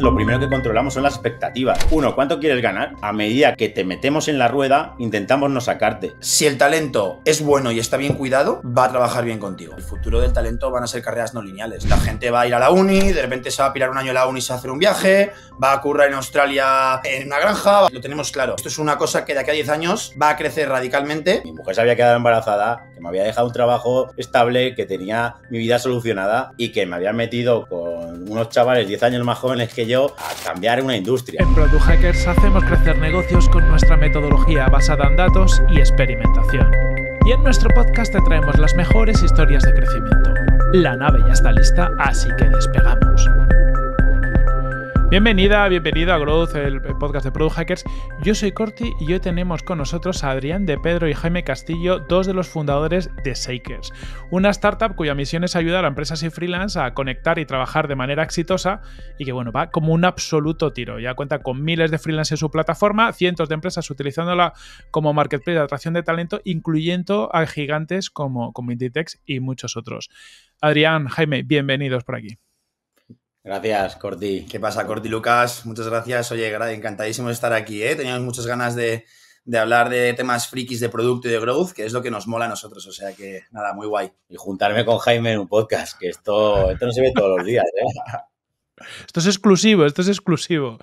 lo primero que controlamos son las expectativas. Uno, ¿cuánto quieres ganar? A medida que te metemos en la rueda, intentamos no sacarte. Si el talento es bueno y está bien cuidado, va a trabajar bien contigo. El futuro del talento van a ser carreras no lineales. La gente va a ir a la uni, de repente se va a pirar un año a la uni y se va a hacer un viaje, va a currar en Australia en una granja, lo tenemos claro. Esto es una cosa que de aquí a 10 años va a crecer radicalmente. Mi mujer se había quedado embarazada, que me había dejado un trabajo estable, que tenía mi vida solucionada y que me había metido con unos chavales 10 años más jóvenes que a cambiar una industria. En Product Hackers hacemos crecer negocios con nuestra metodología basada en datos y experimentación. Y en nuestro podcast te traemos las mejores historias de crecimiento. La nave ya está lista, así que despegamos. Bienvenida, bienvenido a Growth, el podcast de Product Hackers. Yo soy Corti y hoy tenemos con nosotros a Adrián de Pedro y Jaime Castillo, dos de los fundadores de Shakers, una startup cuya misión es ayudar a empresas y freelance a conectar y trabajar de manera exitosa y que, bueno, va como un absoluto tiro. Ya cuenta con miles de freelance en su plataforma, cientos de empresas utilizándola como marketplace de atracción de talento, incluyendo a gigantes como, como Inditex y muchos otros. Adrián, Jaime, bienvenidos por aquí. Gracias, Corti. ¿Qué pasa, Corti Lucas? Muchas gracias. Oye, encantadísimo de estar aquí. ¿eh? Teníamos muchas ganas de, hablar de temas frikis de producto y de growth, que es lo que nos mola a nosotros. O sea que, nada, muy guay. Y juntarme con Jaime en un podcast, que esto, no se ve todos los días. ¿eh? esto es exclusivo, esto es exclusivo.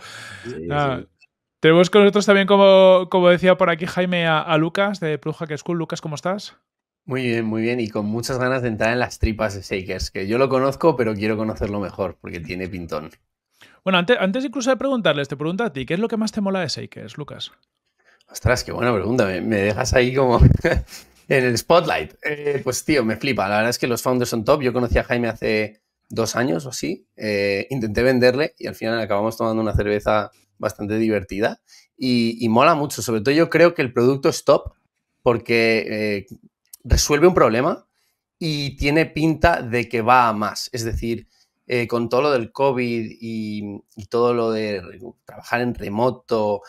Ah, tenemos con nosotros también, como, como decía por aquí Jaime, a, Lucas de Pluja que School. Lucas, ¿cómo estás? Muy bien, muy bien. Y con muchas ganas de entrar en las tripas de Shakers, que yo lo conozco, pero quiero conocerlo mejor, porque tiene pintón. Bueno, antes, antes incluso de preguntarles, te pregunto a ti, ¿qué es lo que más te mola de Shakers, Lucas? Ostras, qué buena pregunta. Me, dejas ahí como en el spotlight. Eh, pues tío, me flipa. La verdad es que los founders son top. Yo conocí a Jaime hace dos años o así. Eh, intenté venderle y al final acabamos tomando una cerveza bastante divertida. Y, mola mucho. Sobre todo yo creo que el producto es top porque eh, resuelve un problema y tiene pinta de que va a más. Es decir, eh, con todo lo del COVID y, y, todo lo de trabajar en remoto,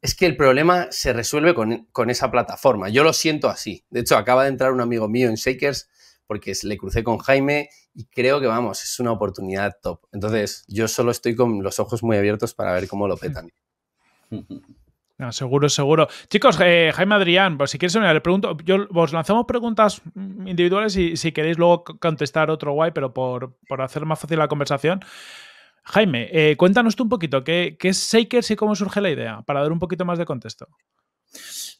es que el problema se resuelve con, esa plataforma. Yo lo siento así. De hecho, acaba de entrar un amigo mío en Shakers porque le crucé con Jaime y creo que, vamos, es una oportunidad top. Entonces, yo solo estoy con los ojos muy abiertos para ver cómo lo petan. seguro, seguro. Chicos, eh, Jaime Adrián, pues si quieres le pregunto, yo os lanzamos preguntas individuales y si queréis luego contestar otro guay, pero por, hacer más fácil la conversación. Jaime, eh, cuéntanos tú un poquito, ¿qué, ¿qué, es Shakers y cómo surge la idea? Para dar un poquito más de contexto.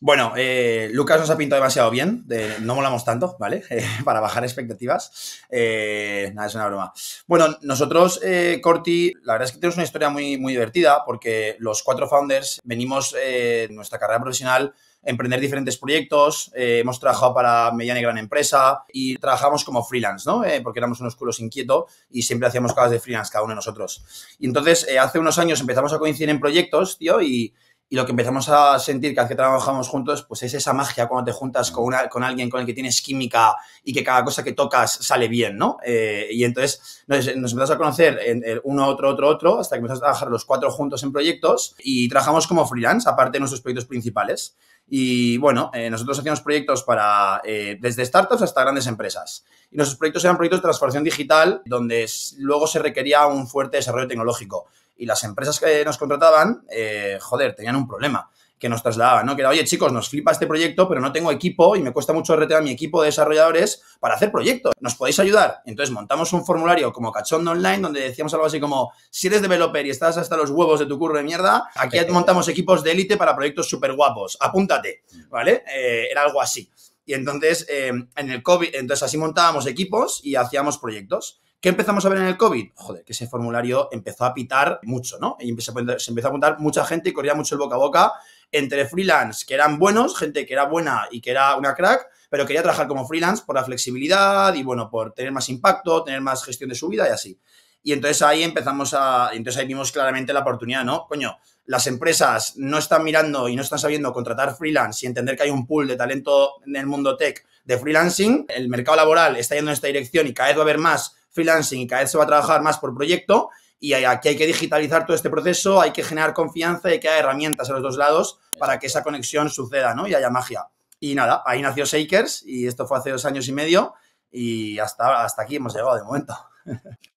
Bueno, eh, Lucas nos ha pintado demasiado bien, no molamos tanto, ¿vale? Eh, para bajar expectativas. Eh, nada, es una broma. Bueno, nosotros, Corti, la verdad es que tenemos una historia muy, muy divertida porque los cuatro founders venimos en nuestra carrera profesional emprender diferentes proyectos, hemos trabajado para mediana y gran empresa y trabajamos como freelance, ¿no? porque éramos unos culos inquietos y siempre hacíamos cosas de freelance cada uno de nosotros. Y entonces, hace unos años empezamos a coincidir en proyectos, tío, y, y lo que empezamos a sentir cada vez que trabajamos juntos, pues es esa magia cuando te juntas con, una, con alguien con el que tienes química y que cada cosa que tocas sale bien, ¿no? Eh, y entonces nos, empezamos a conocer en, uno, otro, otro, otro, hasta que empezamos a trabajar los cuatro juntos en proyectos y trabajamos como freelance, aparte de nuestros proyectos principales. Y bueno, eh, nosotros hacíamos proyectos para eh, desde startups hasta grandes empresas. Y nuestros proyectos eran proyectos de transformación digital, donde luego se requería un fuerte desarrollo tecnológico y las empresas que nos contrataban, eh, joder, tenían un problema que nos trasladaban, ¿no? Que era, oye, chicos, nos flipa este proyecto, pero no tengo equipo y me cuesta mucho retener a mi equipo de desarrolladores para hacer proyectos. ¿Nos podéis ayudar? Entonces montamos un formulario como cachondo online donde decíamos algo así como, si eres developer y estás hasta los huevos de tu curro de mierda, aquí montamos equipos de élite para proyectos súper guapos. Apúntate, mm. ¿vale? Eh, era algo así. Y entonces, eh, en el COVID, entonces así montábamos equipos y hacíamos proyectos. ¿Qué empezamos a ver en el COVID? Joder, que ese formulario empezó a pitar mucho, ¿no? Y se empezó a apuntar mucha gente y corría mucho el boca a boca entre freelance que eran buenos, gente que era buena y que era una crack, pero quería trabajar como freelance por la flexibilidad y, bueno, por tener más impacto, tener más gestión de su vida y así. Y entonces ahí empezamos a, entonces ahí vimos claramente la oportunidad, ¿no? Coño, las empresas no están mirando y no están sabiendo contratar freelance y entender que hay un pool de talento en el mundo tech de freelancing, el mercado laboral está yendo en esta dirección y cada vez va a haber más freelancing y cada vez se va a trabajar más por proyecto y aquí hay que digitalizar todo este proceso, hay que generar confianza y que haya herramientas a los dos lados para que esa conexión suceda, ¿no? Y haya magia. Y nada, ahí nació Shakers y esto fue hace dos años y medio y hasta, hasta aquí hemos llegado de momento.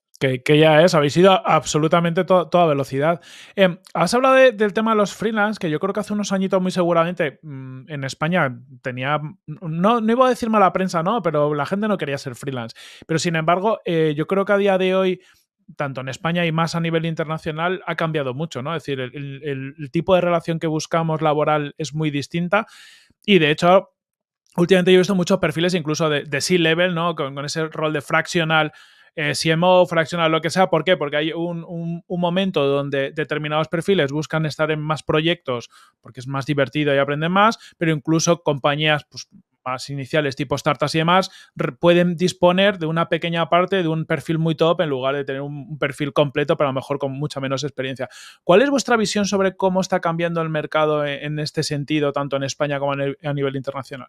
que, ya es, habéis ido absolutamente toda velocidad. Eh, has hablado del tema de los freelance, que yo creo que hace unos añitos muy seguramente mm, en España tenía, no, no iba a decir la prensa, no, pero la gente no quería ser freelance. Pero sin embargo, eh, yo creo que a día de hoy tanto en España y más a nivel internacional, ha cambiado mucho, ¿no? Es decir, el, tipo de relación que buscamos laboral es muy distinta y de hecho últimamente yo he visto muchos perfiles incluso de, de C-level, ¿no? Con, con, ese rol de fraccional si eh, hemos fraccionado lo que sea. ¿Por qué? Porque hay un, momento donde determinados perfiles buscan estar en más proyectos porque es más divertido y aprenden más, pero incluso compañías pues, más iniciales tipo startups y demás pueden disponer de una pequeña parte de un perfil muy top en lugar de tener un perfil completo, pero a lo mejor con mucha menos experiencia. ¿Cuál es vuestra visión sobre cómo está cambiando el mercado e, en este sentido, tanto en España como a nivel internacional?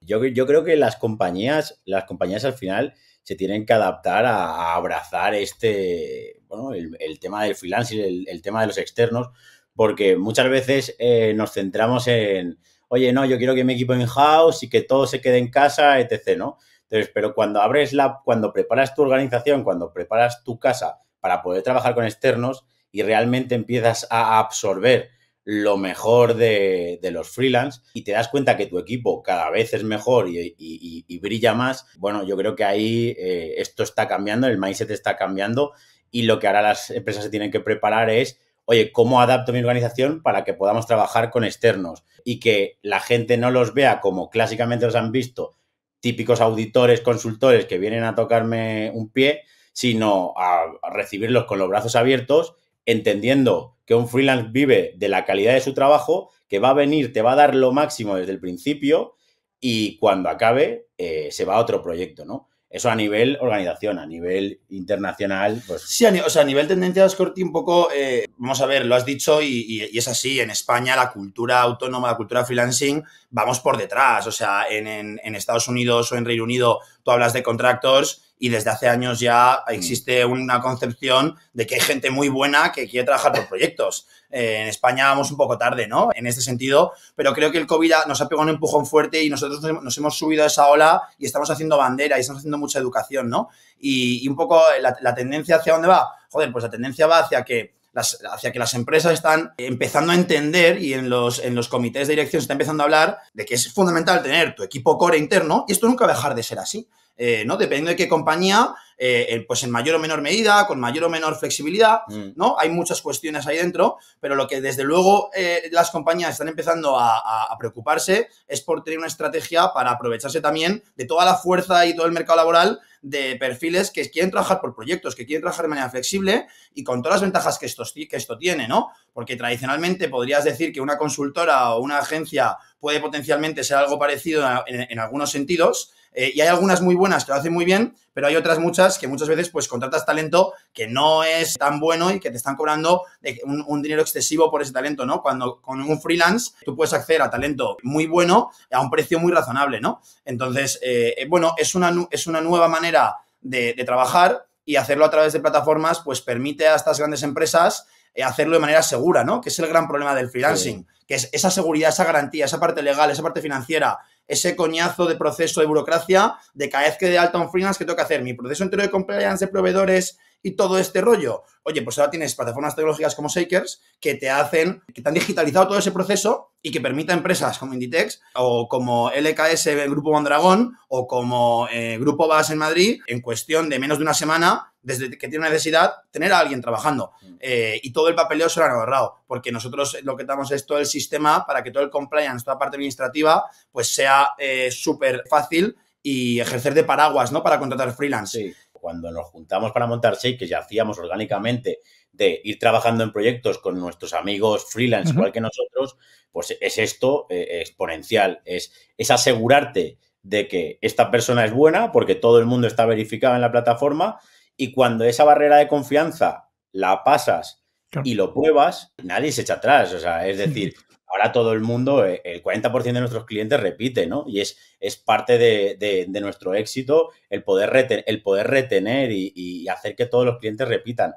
Yo, yo creo que las compañías, las compañías al final se tienen que adaptar a, abrazar este, bueno, el, tema del freelance el, tema de los externos, porque muchas veces eh, nos centramos en, oye, no, yo quiero que mi equipo en house y que todo se quede en casa, etc., ¿no? Entonces, pero cuando abres la, cuando preparas tu organización, cuando preparas tu casa para poder trabajar con externos y realmente empiezas a absorber lo mejor de, los freelance y te das cuenta que tu equipo cada vez es mejor y, brilla más, bueno, yo creo que ahí eh, esto está cambiando, el mindset está cambiando y lo que ahora las empresas se tienen que preparar es, oye, ¿cómo adapto mi organización para que podamos trabajar con externos y que la gente no los vea como clásicamente los han visto, típicos auditores, consultores que vienen a tocarme un pie, sino a recibirlos con los brazos abiertos entendiendo que un freelance vive de la calidad de su trabajo, que va a venir, te va a dar lo máximo desde el principio y cuando acabe eh, se va a otro proyecto, ¿no? Eso a nivel organización, a nivel internacional, pues... Sí, o sea, a nivel tendencia Corti, un poco, eh, vamos a ver, lo has dicho y, es así, en España la cultura autónoma, la cultura freelancing, vamos por detrás, o sea, en, en Estados Unidos o en Reino Unido tú hablas de contractors y desde hace años ya mm. existe una concepción de que hay gente muy buena que quiere trabajar por proyectos. Eh, en España vamos un poco tarde, ¿no? En este sentido, pero creo que el COVID nos ha pegado un empujón fuerte y nosotros nos hemos subido a esa ola y estamos haciendo bandera y estamos haciendo mucha educación, ¿no? Y, un poco la, la tendencia hacia dónde va. Joder, pues la tendencia va hacia que hacia que las empresas están empezando a entender y en los, comités de dirección se está empezando a hablar de que es fundamental tener tu equipo core interno y esto nunca va a dejar de ser así. Eh, ¿no? Dependiendo de qué compañía, eh, pues en mayor o menor medida, con mayor o menor flexibilidad, mm. ¿no? Hay muchas cuestiones ahí dentro, pero lo que desde luego eh, las compañías están empezando a, preocuparse es por tener una estrategia para aprovecharse también de toda la fuerza y todo el mercado laboral de perfiles que quieren trabajar por proyectos, que quieren trabajar de manera flexible y con todas las ventajas que esto, que esto tiene, ¿no? Porque tradicionalmente podrías decir que una consultora o una agencia puede potencialmente ser algo parecido en, en algunos sentidos, eh, y hay algunas muy buenas que lo hacen muy bien, pero hay otras muchas que muchas veces pues contratas talento que no es tan bueno y que te están cobrando eh, un, dinero excesivo por ese talento, ¿no? Cuando con un freelance tú puedes acceder a talento muy bueno a un precio muy razonable, ¿no? Entonces, eh, bueno, es una, es una nueva manera de, trabajar y hacerlo a través de plataformas pues permite a estas grandes empresas hacerlo de manera segura, ¿no? Que es el gran problema del freelancing, que es esa seguridad, esa garantía, esa parte legal, esa parte financiera, ese coñazo de proceso de burocracia de cada vez que de Alton Freelance que tengo que hacer mi proceso entero de compliance de proveedores y todo este rollo. Oye, pues ahora tienes plataformas tecnológicas como Shakers que te hacen, que te han digitalizado todo ese proceso y que permita empresas como Inditex o como LKS el Grupo Mondragón o como eh, Grupo Bas en Madrid en cuestión de menos de una semana desde que tiene necesidad, tener a alguien trabajando. Mm. Eh, y todo el papeleo se lo han ahorrado, porque nosotros lo que damos es todo el sistema para que todo el compliance, toda la parte administrativa, pues sea eh, súper fácil y ejercer de paraguas, ¿no? Para contratar freelance. Sí. Cuando nos juntamos para montar Shake, que ya hacíamos orgánicamente de ir trabajando en proyectos con nuestros amigos freelance, igual que nosotros, pues es esto eh, exponencial. Es, es asegurarte de que esta persona es buena porque todo el mundo está verificado en la plataforma y cuando esa barrera de confianza la pasas y lo pruebas, nadie se echa atrás. O sea, es decir, ahora todo el mundo, eh, el 40% de nuestros clientes repite, ¿no? Y es, es parte de, nuestro éxito el poder, el poder retener y, hacer que todos los clientes repitan.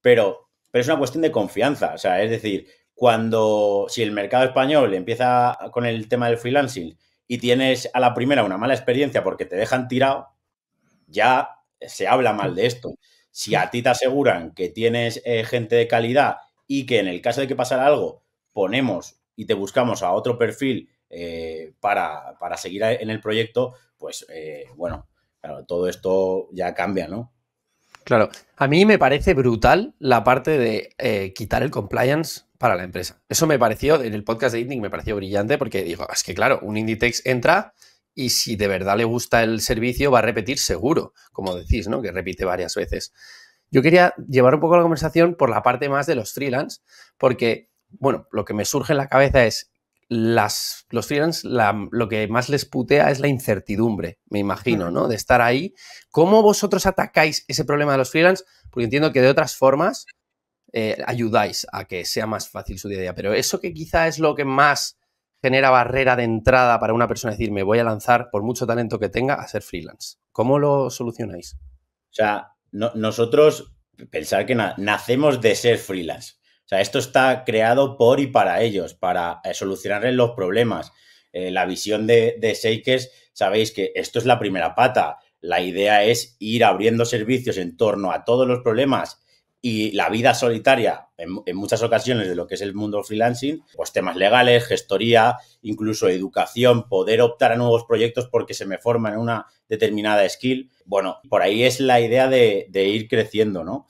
Pero, pero es una cuestión de confianza. O sea, es decir, cuando si el mercado español empieza con el tema del freelancing y tienes a la primera una mala experiencia porque te dejan tirado, ya se habla mal de esto. Si a ti te aseguran que tienes eh, gente de calidad y que en el caso de que pasara algo, ponemos y te buscamos a otro perfil eh, para, para, seguir en el proyecto, pues eh, bueno, todo esto ya cambia, ¿no? Claro, a mí me parece brutal la parte de quitar el compliance para la empresa. Eso me pareció, en el podcast de Indy, me pareció brillante porque digo, ah, es que claro, un Inditex entra, y si de verdad le gusta el servicio va a repetir seguro, como decís, ¿no? Que repite varias veces. Yo quería llevar un poco la conversación por la parte más de los freelance, porque, bueno, lo que me surge en la cabeza es las, los freelance lo que más les putea es la incertidumbre, me imagino, ¿no? De estar ahí. ¿Cómo vosotros atacáis ese problema de los freelance? Porque entiendo que de otras formas eh, ayudáis a que sea más fácil su día a día, pero eso que quizá es lo que más genera barrera de entrada para una persona decir, me voy a lanzar, por mucho talento que tenga, a ser freelance? ¿Cómo lo solucionáis? O sea, nosotros, pensar que nacemos de ser freelance. O sea, esto está creado por y para ellos, para eh, solucionarles los problemas. Eh, la visión de, de sabéis que esto es la primera pata. La idea es ir abriendo servicios en torno a todos los problemas y la vida solitaria, en, muchas ocasiones, de lo que es el mundo freelancing, pues temas legales, gestoría, incluso educación, poder optar a nuevos proyectos porque se me forma en una determinada skill. Bueno, por ahí es la idea de, ir creciendo, ¿no?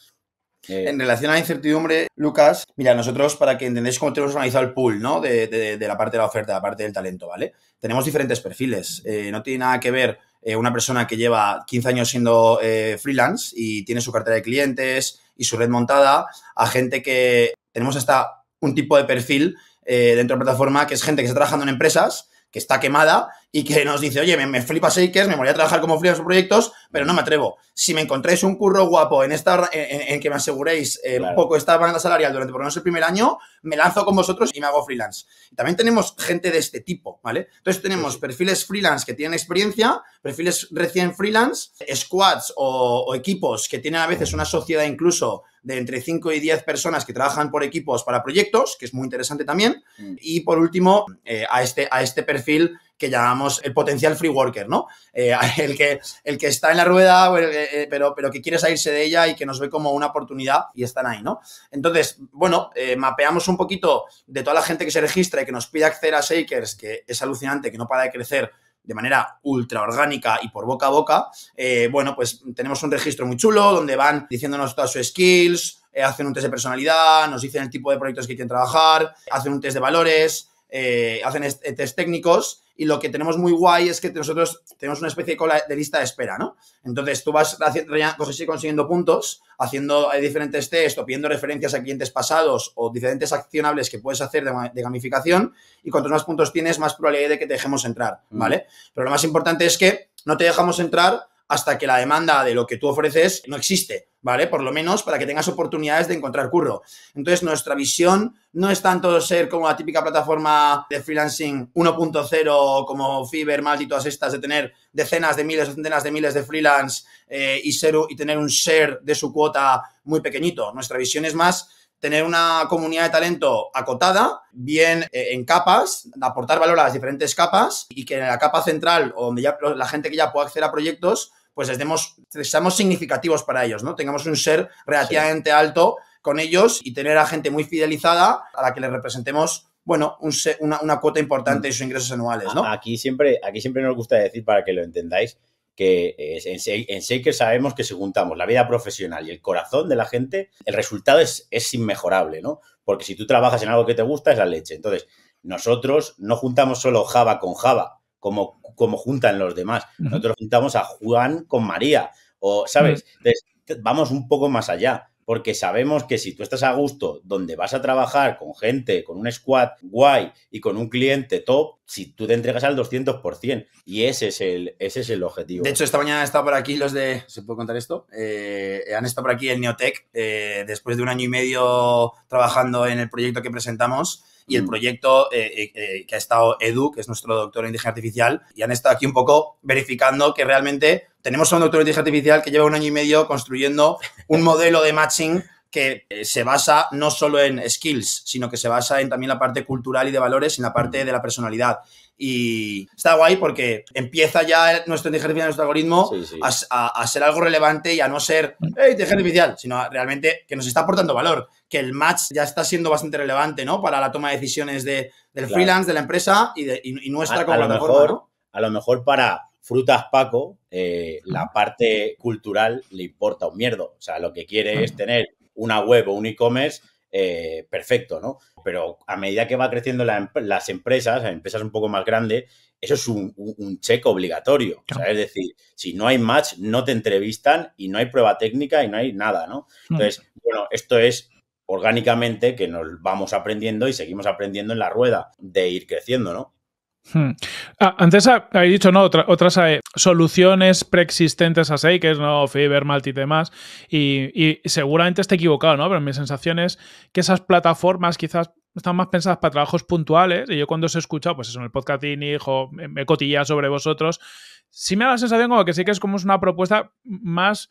Eh, en relación a la incertidumbre, Lucas, mira, nosotros para que entendáis cómo tenemos organizado el pool, ¿no? De, la parte de la oferta, de la parte del talento, ¿vale? Tenemos diferentes perfiles. Eh, no tiene nada que ver eh, una persona que lleva 15 años siendo eh, freelance y tiene su cartera de clientes y su red montada, a gente que tenemos hasta un tipo de perfil eh, dentro de la plataforma que es gente que está trabajando en empresas que está quemada y que nos dice, oye, me, me flipa Shakers, me voy a trabajar como freelance proyectos, pero no me atrevo. Si me encontráis un curro guapo en esta en, que me aseguréis eh, un poco esta banda salarial durante por lo menos el primer año, me lanzo con vosotros y me hago freelance. También tenemos gente de este tipo, ¿vale? Entonces tenemos perfiles freelance que tienen experiencia, perfiles recién freelance, squads o equipos que tienen a veces una sociedad incluso de entre 5 y 10 personas que trabajan por equipos para proyectos, que es muy interesante también. Mm. Y por último, eh, a, este, a este perfil que llamamos el potencial free worker, ¿no? Eh, el, que, el que está en la rueda, eh, pero, pero que quiere salirse de ella y que nos ve como una oportunidad y están ahí, ¿no? Entonces, bueno, mapeamos un poquito de toda la gente que se registra y que nos pide acceder a Shakers, que es alucinante, que no para de crecer de manera ultra orgánica y por boca a boca, eh, bueno, pues tenemos un registro muy chulo donde van diciéndonos todas sus skills, eh, hacen un test de personalidad, nos dicen el tipo de proyectos que quieren trabajar, hacen un test de valores, eh, hacen eh, test técnicos y lo que tenemos muy guay es que nosotros tenemos una especie de, cola de lista de espera, ¿no? Entonces tú vas consiguiendo puntos, haciendo eh, diferentes test o pidiendo referencias a clientes pasados o diferentes accionables que puedes hacer de, gamificación y cuantos más puntos tienes, más probabilidad de que te dejemos entrar, mm. ¿vale? Pero lo más importante es que no te dejamos entrar hasta que la demanda de lo que tú ofreces no existe, ¿vale? Por lo menos para que tengas oportunidades de encontrar curro. Entonces, nuestra visión no es tanto ser como la típica plataforma de freelancing 1.0 como Fiverr, Malt y todas estas, de tener decenas de miles o centenas de miles de freelance eh, y, ser, y tener un share de su cuota muy pequeñito. Nuestra visión es más tener una comunidad de talento acotada, bien eh, en capas, aportar valor a las diferentes capas y que en la capa central donde ya la gente que ya pueda acceder a proyectos pues estemos, Seamos significativos para ellos, ¿no? Tengamos un ser relativamente alto con ellos y tener a gente muy fidelizada a la que les representemos bueno, una, cuota importante de mm. sus ingresos anuales, ¿no? Aquí siempre, aquí siempre nos gusta decir, para que lo entendáis, que en, en Shaker sabemos que si juntamos la vida profesional y el corazón de la gente, el resultado es, es inmejorable, ¿no? Porque si tú trabajas en algo que te gusta, es la leche. Entonces, nosotros no juntamos solo Java con Java, como como juntan los demás. Nosotros juntamos a Juan con María, o, ¿sabes? vamos un poco más allá, porque sabemos que si tú estás a gusto donde vas a trabajar con gente, con un squad guay y con un cliente top, si tú te entregas al 200%, y ese es el, ese es el objetivo. De hecho, esta mañana han estado por aquí los de, ¿se puede contar esto? Eh, han estado por aquí el Neotech, eh, después de un año y medio trabajando en el proyecto que presentamos y el mm. proyecto eh, eh, eh, que ha estado Edu, que es nuestro doctor en inteligencia artificial, y han estado aquí un poco verificando que realmente tenemos a un doctor en inteligencia artificial que lleva un año y medio construyendo un modelo de matching que eh, se basa no solo en skills, sino que se basa en también la parte cultural y de valores, en la parte de la personalidad. Y está guay porque empieza ya nuestro inteligencia artificial, nuestro algoritmo, A, ser algo relevante y a no ser inteligencia artificial, sino realmente que nos está aportando valor, que el match ya está siendo bastante relevante, ¿no? Para la toma de decisiones de, del freelance, de la empresa y, nuestra como plataforma. A lo mejor para Frutas Paco, eh, la parte cultural le importa un mierdo. O sea, lo que quiere es tener una web o un e-commerce, eh, perfecto, ¿no? Pero a medida que va creciendo em-, las empresas, empresas un poco más grandes, eso es un, un, cheque obligatorio. es decir, si no hay match, no te entrevistan y no hay prueba técnica y no hay nada, ¿no? Mm. Entonces, bueno, esto es orgánicamente que nos vamos aprendiendo y seguimos aprendiendo en la rueda de ir creciendo, ¿no? Hmm. Ah, antes habéis dicho, ¿no? otras eh, soluciones preexistentes a es ¿no? Fiber, Malt y demás. Y, seguramente esté equivocado, ¿no? Pero mi sensación es que esas plataformas quizás están más pensadas para trabajos puntuales. Y yo cuando os he escuchado, pues eso, en el podcast hijo, me cotilla sobre vosotros. Sí me da la sensación como que sí que es como una propuesta más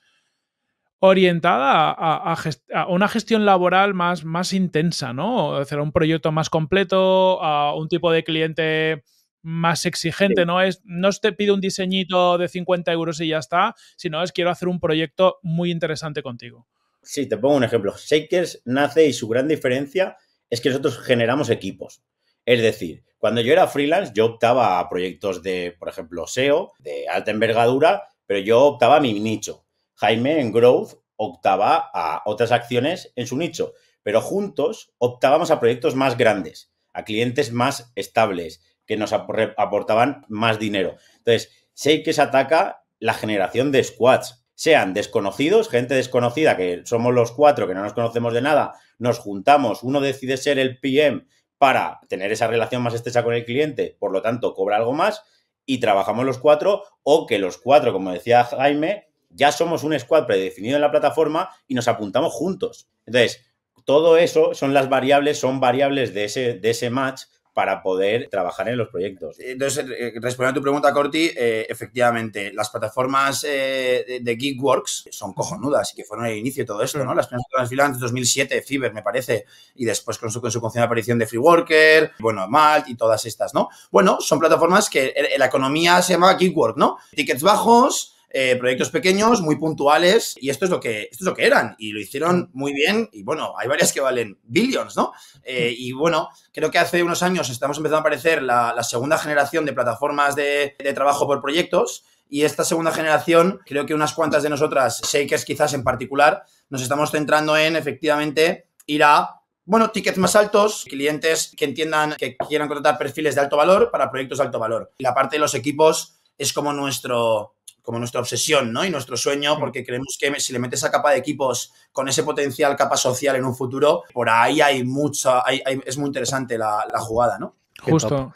orientada a, una gestión laboral más, más intensa, ¿no? Hacer un proyecto más completo, a un tipo de cliente más exigente, no es, no te pido un diseñito de 50 euros y ya está, sino es quiero hacer un proyecto muy interesante contigo. Sí, te pongo un ejemplo. Shakers nace y su gran diferencia es que nosotros generamos equipos. Es decir, cuando yo era freelance, yo optaba a proyectos de, por ejemplo, SEO, de alta envergadura, pero yo optaba a mi nicho. Jaime en Growth optaba a otras acciones en su nicho, pero juntos optábamos a proyectos más grandes, a clientes más estables, que nos aportaban más dinero. Entonces, sé que se ataca la generación de squads, sean desconocidos, gente desconocida, que somos los cuatro, que no nos conocemos de nada, nos juntamos, uno decide ser el PM para tener esa relación más estrecha con el cliente, por lo tanto, cobra algo más y trabajamos los cuatro, o que los cuatro, como decía Jaime, ya somos un squad predefinido en la plataforma y nos apuntamos juntos. Entonces, todo eso son las variables, son variables de ese, de ese match para poder trabajar en los proyectos. Entonces, eh, respondiendo a tu pregunta, Corti, eh, efectivamente, las plataformas eh, de Geekworks son cojonudas y que fueron el inicio de todo esto, ¿no? Las primeras plataformas 2007, Fiverr, me parece, y después con su, con su de aparición de FreeWorker, bueno, Malt y todas estas, ¿no? Bueno, son plataformas que en la economía se llama Geekwork, ¿no? Tickets bajos, eh, proyectos pequeños, muy puntuales, y esto es, lo que, esto es lo que eran, y lo hicieron muy bien, y bueno, hay varias que valen billions, ¿no? Eh, y bueno, creo que hace unos años estamos empezando a aparecer la, segunda generación de plataformas de, trabajo por proyectos, y esta segunda generación, creo que unas cuantas de nosotras, Shakers quizás en particular, nos estamos centrando en efectivamente ir a, bueno, tickets más altos, clientes que entiendan que quieran contratar perfiles de alto valor para proyectos de alto valor. Y La parte de los equipos es como nuestro, como nuestra obsesión ¿no? y nuestro sueño, porque creemos que si le metes a capa de equipos con ese potencial capa social en un futuro, por ahí hay mucha, es muy interesante la, la jugada, ¿no? Justo.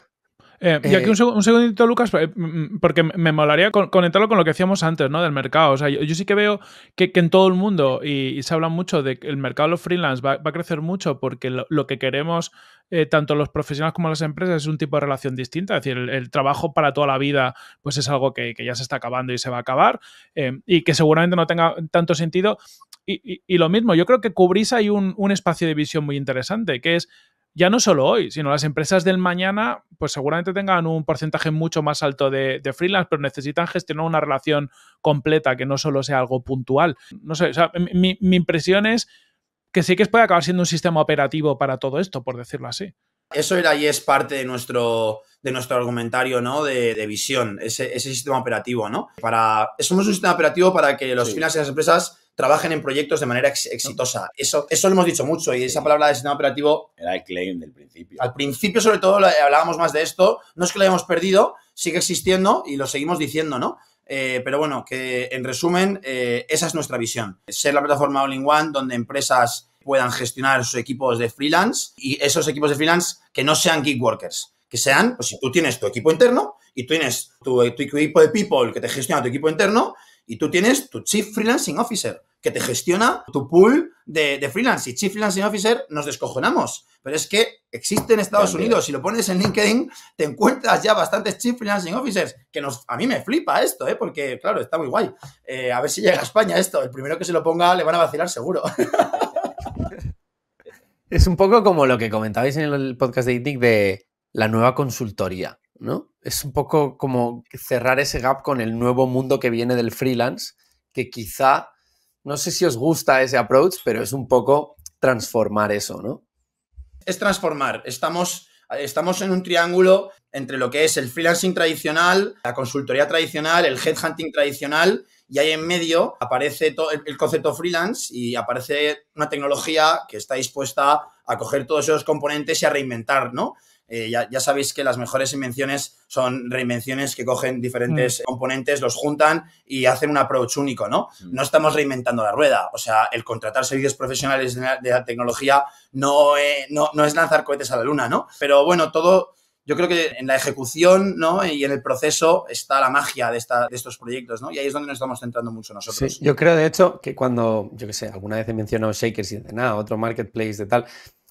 Eh, y aquí eh, un, segundito, Lucas, eh, porque me molaría conectarlo con lo que decíamos antes, ¿no? Del mercado. O sea, yo, sí que veo que, en todo el mundo, y, se habla mucho de que el mercado de los freelance va, a crecer mucho porque lo, que queremos, tanto los profesionales como las empresas, es un tipo de relación distinta. Es decir, el, trabajo para toda la vida, pues es algo que, ya se está acabando y se va a acabar, y que seguramente no tenga tanto sentido. Y, lo mismo, yo creo que cubrís hay un, un espacio de visión muy interesante, que es ya no solo hoy, sino las empresas del mañana, pues seguramente tengan un porcentaje mucho más alto de, freelance, pero necesitan gestionar una relación completa, que no solo sea algo puntual. No sé, mi, impresión es que sí que puede acabar siendo un sistema operativo para todo esto, por decirlo así. Eso era y es parte de nuestro, de nuestro argumentario, ¿no? De, visión, ese, sistema operativo, ¿no? Para, somos un sistema operativo para que los finance y las empresas trabajen en proyectos de manera exitosa. Eso, eso lo hemos dicho mucho y esa palabra de sistema operativo... Era el claim del principio. Al principio, sobre todo, hablábamos más de esto. No es que lo hayamos perdido, sigue existiendo y lo seguimos diciendo, ¿no? Eh, pero bueno, que en resumen, eh, esa es nuestra visión. Ser la plataforma all-in-one donde empresas puedan gestionar sus equipos de freelance y esos equipos de freelance que no sean gig workers, que sean, pues si tú tienes tu equipo interno y tú tienes tu equipo de people que te gestiona tu equipo interno y tú tienes tu Chief Freelancing Officer que te gestiona tu pool de, freelance. Y Chief Freelancing Officer nos descojonamos. Pero es que existe en Estados Unidos. Si lo pones en LinkedIn, te encuentras ya bastantes Chief Freelancing Officers. Que nos, a mí me flipa esto, ¿eh? porque, claro, está muy guay. Eh, a ver si llega a España esto. El primero que se lo ponga le van a vacilar seguro. es un poco como lo que comentabais en el podcast de ITIC de la nueva consultoría. ¿no? Es un poco como cerrar ese gap con el nuevo mundo que viene del freelance, que quizá, no sé si os gusta ese approach, pero es un poco transformar eso, ¿no? Es transformar. Estamos, estamos en un triángulo entre lo que es el freelancing tradicional, la consultoría tradicional, el headhunting tradicional, y ahí en medio aparece el concepto freelance y aparece una tecnología que está dispuesta a coger todos esos componentes y a reinventar, ¿no? Eh, ya, sabéis que las mejores invenciones son reinvenciones que cogen diferentes mm. componentes, los juntan y hacen un approach único, ¿no? Mm. No estamos reinventando la rueda. O sea, el contratar servicios profesionales de la, tecnología eh, no, no, es lanzar cohetes a la luna, ¿no? Pero bueno, todo. Yo creo que en la ejecución ¿no? y en el proceso está la magia de, estos proyectos, ¿no? Y ahí es donde nos estamos centrando mucho nosotros. yo creo, de hecho, que cuando, yo qué sé, alguna vez he mencionado Shakers y de nada, otro marketplace de tal,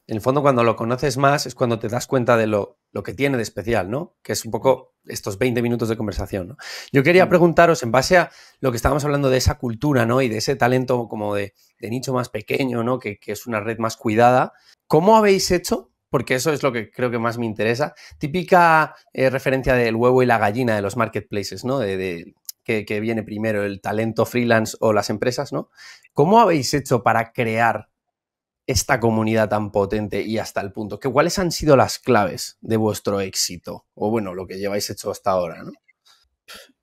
en el fondo cuando lo conoces más es cuando te das cuenta de lo, que tiene de especial, ¿no? Que es un poco estos 20 minutos de conversación, ¿no? Yo quería preguntaros, en base a lo que estábamos hablando de esa cultura, ¿no? Y de ese talento como de, nicho más pequeño, ¿no? Que, es una red más cuidada, ¿cómo habéis hecho? Porque eso es lo que creo que más me interesa. Típica eh, referencia del huevo y la gallina de los marketplaces, ¿no? que, que viene primero el talento freelance o las empresas, ¿no? ¿Cómo habéis hecho para crear esta comunidad tan potente y hasta el punto? Que, ¿Cuáles han sido las claves de vuestro éxito? O bueno, lo que lleváis hecho hasta ahora, ¿no?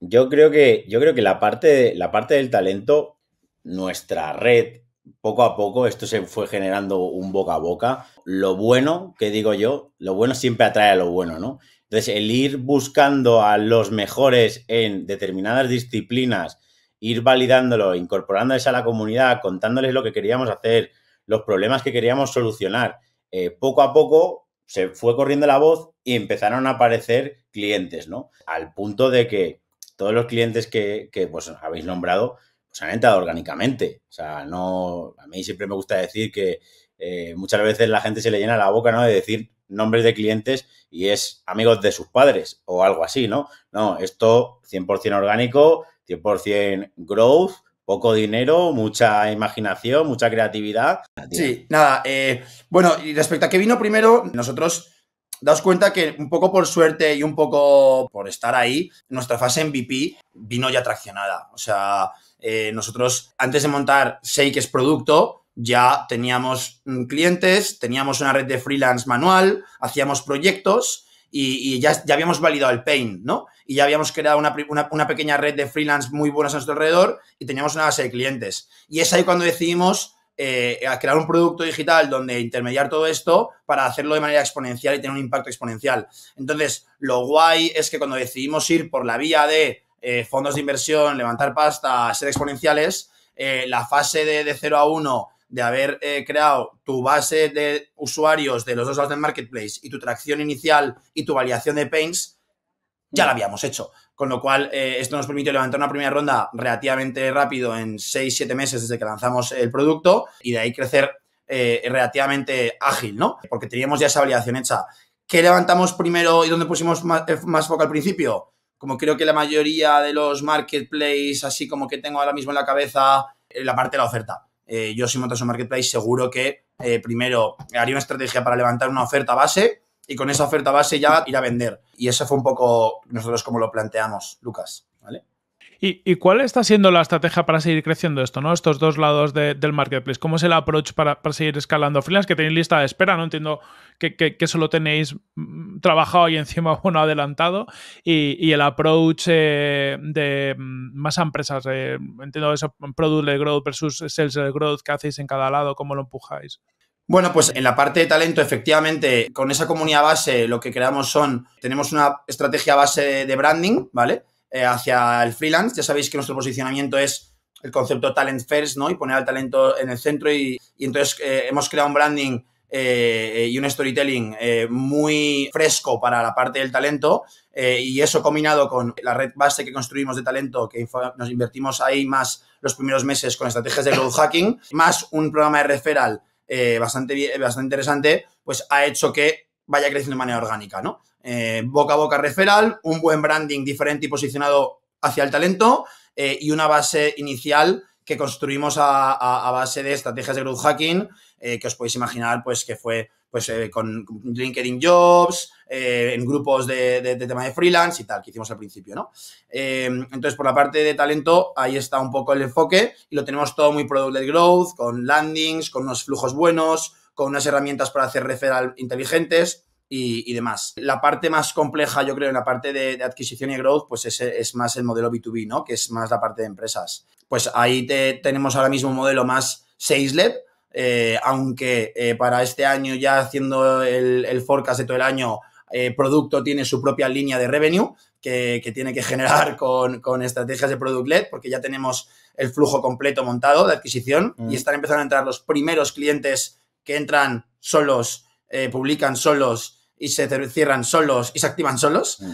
Yo creo que, yo creo que la, parte, la parte del talento, nuestra red, poco a poco, esto se fue generando un boca a boca. Lo bueno, que digo yo, lo bueno siempre atrae a lo bueno, ¿no? Entonces, el ir buscando a los mejores en determinadas disciplinas, ir validándolo, incorporándoles a la comunidad, contándoles lo que queríamos hacer, los problemas que queríamos solucionar. Eh, poco a poco se fue corriendo la voz y empezaron a aparecer clientes, ¿no? Al punto de que todos los clientes que, que pues, habéis nombrado pues, han entrado orgánicamente. O sea, no, a mí siempre me gusta decir que eh, muchas veces la gente se le llena la boca, ¿no? De decir nombres de clientes y es amigos de sus padres o algo así, ¿no? No, esto 100% orgánico, 100% growth poco dinero, mucha imaginación, mucha creatividad. Sí, nada. Eh, bueno, y respecto a qué vino primero, nosotros daos cuenta que un poco por suerte y un poco por estar ahí, nuestra fase MVP vino ya traccionada. O sea, eh, nosotros antes de montar Shake es producto, ya teníamos mm, clientes, teníamos una red de freelance manual, hacíamos proyectos y, ya, habíamos validado el pain, ¿no? Y ya habíamos creado una, pequeña red de freelance muy buenas a nuestro alrededor y teníamos una base de clientes. Y es ahí cuando decidimos eh, crear un producto digital donde intermediar todo esto para hacerlo de manera exponencial y tener un impacto exponencial. Entonces, lo guay es que cuando decidimos ir por la vía de eh, fondos de inversión, levantar pasta, ser exponenciales, eh, la fase de, de 0 a 1 de haber eh, creado tu base de usuarios de los dos lados del marketplace y tu tracción inicial y tu validación de paints, ya la mm. habíamos hecho. Con lo cual, eh, esto nos permitió levantar una primera ronda relativamente rápido en 6-7 meses desde que lanzamos el producto y de ahí crecer eh, relativamente ágil, ¿no? Porque teníamos ya esa validación hecha. ¿Qué levantamos primero y dónde pusimos más, más foco al principio? Como creo que la mayoría de los marketplaces, así como que tengo ahora mismo en la cabeza, la parte de la oferta eh, yo si montas un marketplace seguro que eh, primero haría una estrategia para levantar una oferta base y con esa oferta base ya ir a vender. Y eso fue un poco nosotros como lo planteamos, Lucas. ¿Y, cuál está siendo la estrategia para seguir creciendo esto, ¿no? Estos dos lados del marketplace. ¿Cómo es el approach para, seguir escalando freelance? Que tenéis lista de espera, no entiendo que, que, que solo tenéis mm, trabajado y encima, bueno, adelantado. Y, el approach eh, de mm, más empresas, eh, entiendo eso, product growth versus sales growth que hacéis en cada lado, ¿cómo lo empujáis? Bueno, pues en la parte de talento, efectivamente, con esa comunidad base lo que creamos son, tenemos una estrategia base de branding, ¿vale? Eh, hacia el freelance. Ya sabéis que nuestro posicionamiento es el concepto talent first, ¿no? Y poner al talento en el centro y, entonces eh, hemos creado un branding eh, y un storytelling muy fresco para la parte del talento y eso combinado con la red base que construimos de talento, que nos invertimos ahí más los primeros meses con estrategias de growth hacking, más un programa de referral bastante, bastante interesante, pues ha hecho que vaya creciendo de manera orgánica, ¿no? Eh, boca a boca referral, un buen branding diferente y posicionado hacia el talento eh, y una base inicial que construimos a, base de estrategias de growth hacking, eh, que os podéis imaginar, pues que fue pues, con LinkedIn Jobs, en grupos de, tema de freelance y tal, que hicimos al principio, ¿no? entonces, por la parte de talento, ahí está un poco el enfoque y lo tenemos todo muy product growth, con landings, con unos flujos buenos, con unas herramientas para hacer referral inteligentes, y, demás. La parte más compleja, yo creo, en la parte de, adquisición y growth, pues es, es, más el modelo B2B, ¿no? Que es más la parte de empresas. Pues ahí tenemos ahora mismo un modelo más 6 led eh, aunque eh, para este año ya haciendo el, forecast de todo el año, eh, producto tiene su propia línea de revenue que, tiene que generar con, estrategias de product led, porque ya tenemos el flujo completo montado de adquisición y mm. están empezando a entrar los primeros clientes que entran solos, publican solos y se cierran solos y se activan solos. Mm.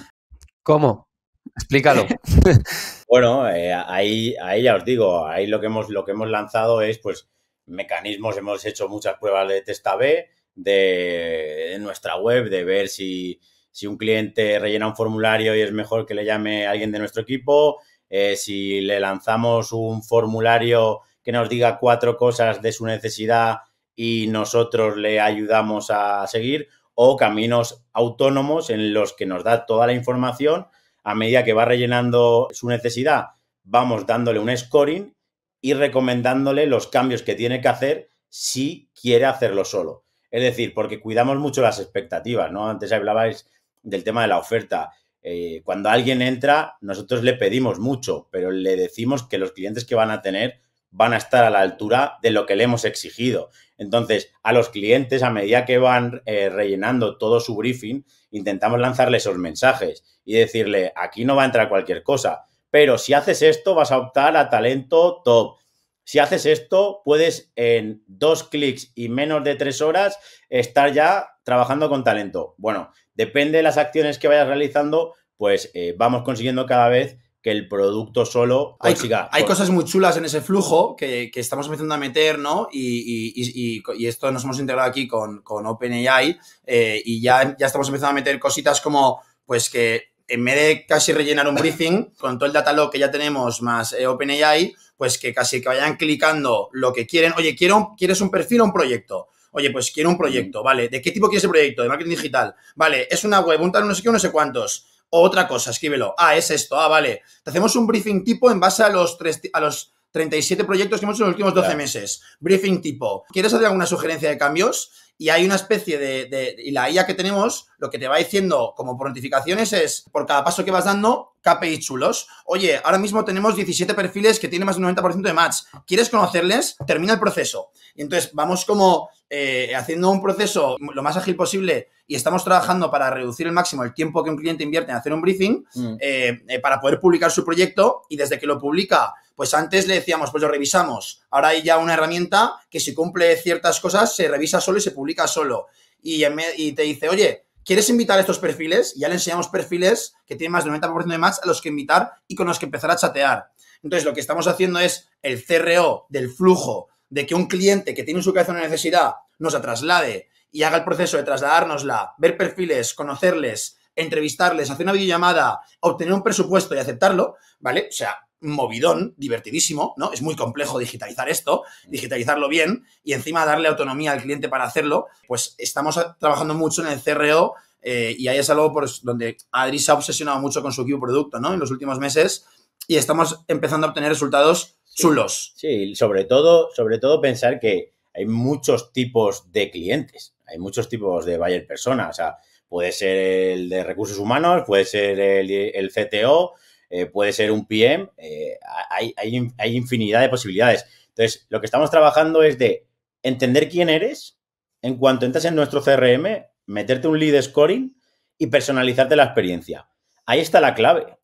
¿Cómo? Explícalo. bueno, eh, ahí, ahí ya os digo, ahí lo que hemos, lo que hemos lanzado es pues mecanismos, hemos hecho muchas pruebas de test A-B de, nuestra web, de ver si, si un cliente rellena un formulario y es mejor que le llame alguien de nuestro equipo, eh, si le lanzamos un formulario que nos diga cuatro cosas de su necesidad y nosotros le ayudamos a seguir, o caminos autónomos en los que nos da toda la información. A medida que va rellenando su necesidad, vamos dándole un scoring y recomendándole los cambios que tiene que hacer si quiere hacerlo solo. Es decir, porque cuidamos mucho las expectativas, ¿no? Antes hablabais del tema de la oferta. Eh, cuando alguien entra, nosotros le pedimos mucho, pero le decimos que los clientes que van a tener van a estar a la altura de lo que le hemos exigido. Entonces, a los clientes, a medida que van eh, rellenando todo su briefing, intentamos lanzarle esos mensajes y decirle, aquí no va a entrar cualquier cosa, pero si haces esto vas a optar a talento top. Si haces esto, puedes en dos clics y menos de tres horas estar ya trabajando con talento. Bueno, depende de las acciones que vayas realizando, pues eh, vamos consiguiendo cada vez que el producto solo hay, hay cosas muy chulas en ese flujo que, estamos empezando a meter, ¿no? Y, esto nos hemos integrado aquí con, con OpenAI eh, y ya, ya estamos empezando a meter cositas como, pues que en vez de casi rellenar un briefing, con todo el data log que ya tenemos más eh, OpenAI, pues que casi que vayan clicando lo que quieren. Oye, quiero, ¿quieres un perfil o un proyecto? Oye, pues quiero un proyecto, ¿vale? ¿De qué tipo quieres el proyecto? ¿De marketing digital? Vale, es una web, un tal, no sé qué, no sé cuántos otra cosa, escríbelo. Ah, es esto, ah, vale. Te hacemos un briefing tipo en base a los, tres, a los 37 proyectos que hemos hecho en los últimos 12 meses. Briefing tipo. ¿Quieres hacer alguna sugerencia de cambios? y hay una especie de, Y la IA que tenemos, lo que te va diciendo como por notificaciones es, por cada paso que vas dando, KPI chulos. Oye, ahora mismo tenemos 17 perfiles que tienen más del 90% de match. ¿Quieres conocerles? Termina el proceso. Y entonces vamos como eh, haciendo un proceso lo más ágil posible y estamos trabajando para reducir el máximo el tiempo que un cliente invierte en hacer un briefing mm. eh, eh, para poder publicar su proyecto y desde que lo publica pues antes le decíamos, pues lo revisamos. Ahora hay ya una herramienta que si cumple ciertas cosas se revisa solo y se publica solo. Y, y te dice, oye, ¿quieres invitar a estos perfiles? Y ya le enseñamos perfiles que tienen más del 90% de match a los que invitar y con los que empezar a chatear. Entonces, lo que estamos haciendo es el CRO del flujo de que un cliente que tiene en su cabeza una necesidad nos la traslade y haga el proceso de trasladárnosla, ver perfiles, conocerles, entrevistarles, hacer una videollamada, obtener un presupuesto y aceptarlo, ¿vale? O sea, movidón, divertidísimo, ¿no? Es muy complejo digitalizar esto, digitalizarlo bien y encima darle autonomía al cliente para hacerlo, pues estamos trabajando mucho en el CRO eh, y ahí es algo por donde Adri se ha obsesionado mucho con su Q producto, ¿no? En los últimos meses y estamos empezando a obtener resultados chulos. Sí, sobre todo, sobre todo pensar que hay muchos tipos de clientes, hay muchos tipos de buyer personas, o sea, puede ser el de recursos humanos, puede ser el CTO, eh, puede ser un PM, eh, hay, hay, infinidad de posibilidades. Entonces, lo que estamos trabajando es de entender quién eres, en cuanto entras en nuestro CRM, meterte un lead scoring y personalizarte la experiencia. Ahí está la clave.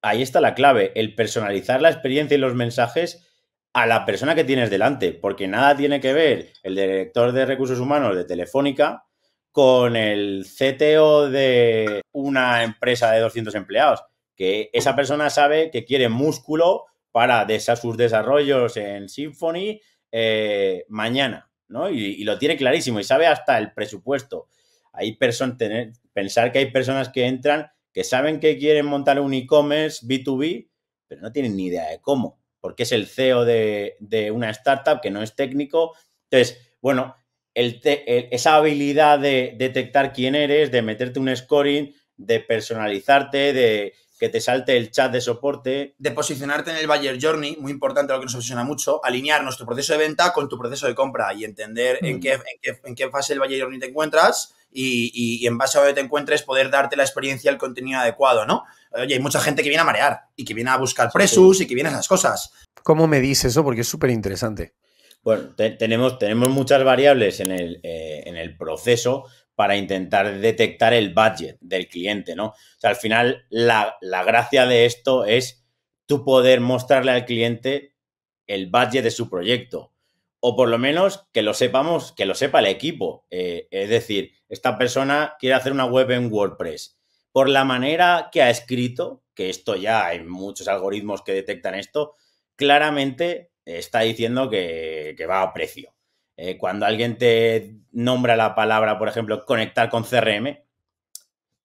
Ahí está la clave, el personalizar la experiencia y los mensajes a la persona que tienes delante, porque nada tiene que ver el director de recursos humanos de Telefónica con el CTO de una empresa de 200 empleados que esa persona sabe que quiere músculo para sus desarrollos en Symfony eh, mañana, ¿no? Y, lo tiene clarísimo y sabe hasta el presupuesto. Hay personas pensar que hay personas que entran que saben que quieren montar un e-commerce B2B, pero no tienen ni idea de cómo, porque es el CEO de, una startup que no es técnico. Entonces, bueno, esa habilidad de detectar quién eres, de meterte un scoring, de personalizarte, de, que te salte el chat de soporte. De posicionarte en el Buyer Journey, muy importante lo que nos obsesiona mucho, alinear nuestro proceso de venta con tu proceso de compra y entender en, mm. qué, fase del Buyer Journey te encuentras y, en base a donde te encuentres poder darte la experiencia, y el contenido adecuado, ¿no? Oye, hay mucha gente que viene a marear y que viene a buscar presus y que viene a esas cosas. ¿Cómo me dices eso? Porque es súper interesante. Bueno, tenemos, tenemos muchas variables en el, eh, en el proceso para intentar detectar el budget del cliente, ¿no? O sea, al final la, gracia de esto es tú poder mostrarle al cliente el budget de su proyecto. O por lo menos que lo sepamos, que lo sepa el equipo. Eh, es decir, esta persona quiere hacer una web en WordPress. Por la manera que ha escrito, que esto ya hay muchos algoritmos que detectan esto, claramente está diciendo que va a precio. Eh, cuando alguien te nombra la palabra, por ejemplo, conectar con CRM,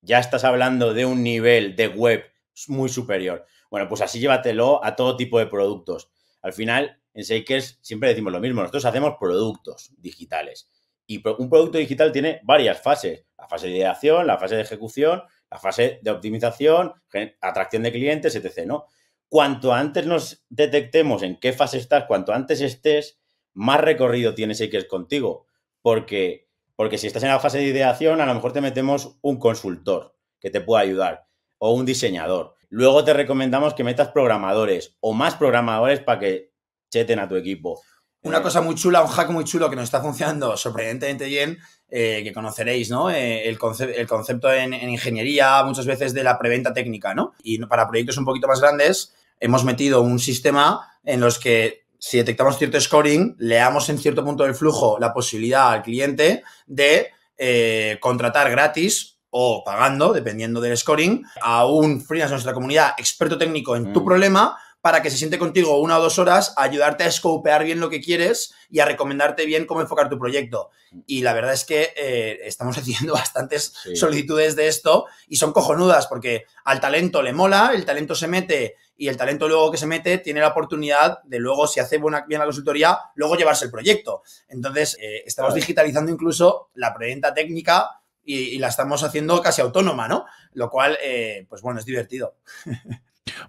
ya estás hablando de un nivel de web muy superior. Bueno, pues así llévatelo a todo tipo de productos. Al final, en Seikers siempre decimos lo mismo, nosotros hacemos productos digitales. Y un producto digital tiene varias fases. La fase de ideación, la fase de ejecución, la fase de optimización, atracción de clientes, etc. ¿no? Cuanto antes nos detectemos en qué fase estás, cuanto antes estés, más recorrido tienes ahí que es contigo, porque, porque si estás en la fase de ideación, a lo mejor te metemos un consultor que te pueda ayudar o un diseñador. Luego te recomendamos que metas programadores o más programadores para que cheten a tu equipo. Una eh, cosa muy chula, un hack muy chulo que nos está funcionando sorprendentemente bien, eh, que conoceréis, ¿no? Eh, el, concepto en, en, ingeniería muchas veces de la preventa técnica, ¿no? Y para proyectos un poquito más grandes hemos metido un sistema en los que si detectamos cierto scoring, leamos en cierto punto del flujo la posibilidad al cliente de eh, contratar gratis o pagando, dependiendo del scoring, a un freelance de nuestra comunidad experto técnico en tu mm. problema para que se siente contigo una o dos horas ayudarte a escopear bien lo que quieres y a recomendarte bien cómo enfocar tu proyecto. Mm. Y la verdad es que eh, estamos haciendo bastantes solicitudes de esto y son cojonudas porque al talento le mola, el talento se mete y el talento luego que se mete tiene la oportunidad de luego, si hace buena, bien la consultoría, luego llevarse el proyecto. Entonces, eh, estamos digitalizando incluso la preventa técnica y, la estamos haciendo casi autónoma, ¿no? Lo cual, eh, pues bueno, es divertido.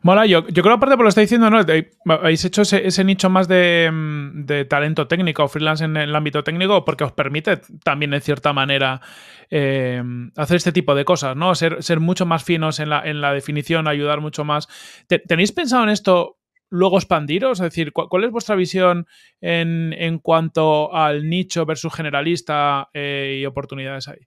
Mola, yo, yo creo aparte por lo que está diciendo, ¿no? Eh, Habéis hecho ese, nicho más mm, de, talento técnico, o freelance en el ámbito técnico, porque os permite también en cierta manera Em, hacer este tipo de cosas, ¿no? Ser, mucho más finos en la, en la, definición, ayudar mucho más. ¿Tenéis pensado en esto luego expandiros? Es decir, ¿cuál es vuestra visión en, cuanto al nicho versus generalista eh, y oportunidades ahí?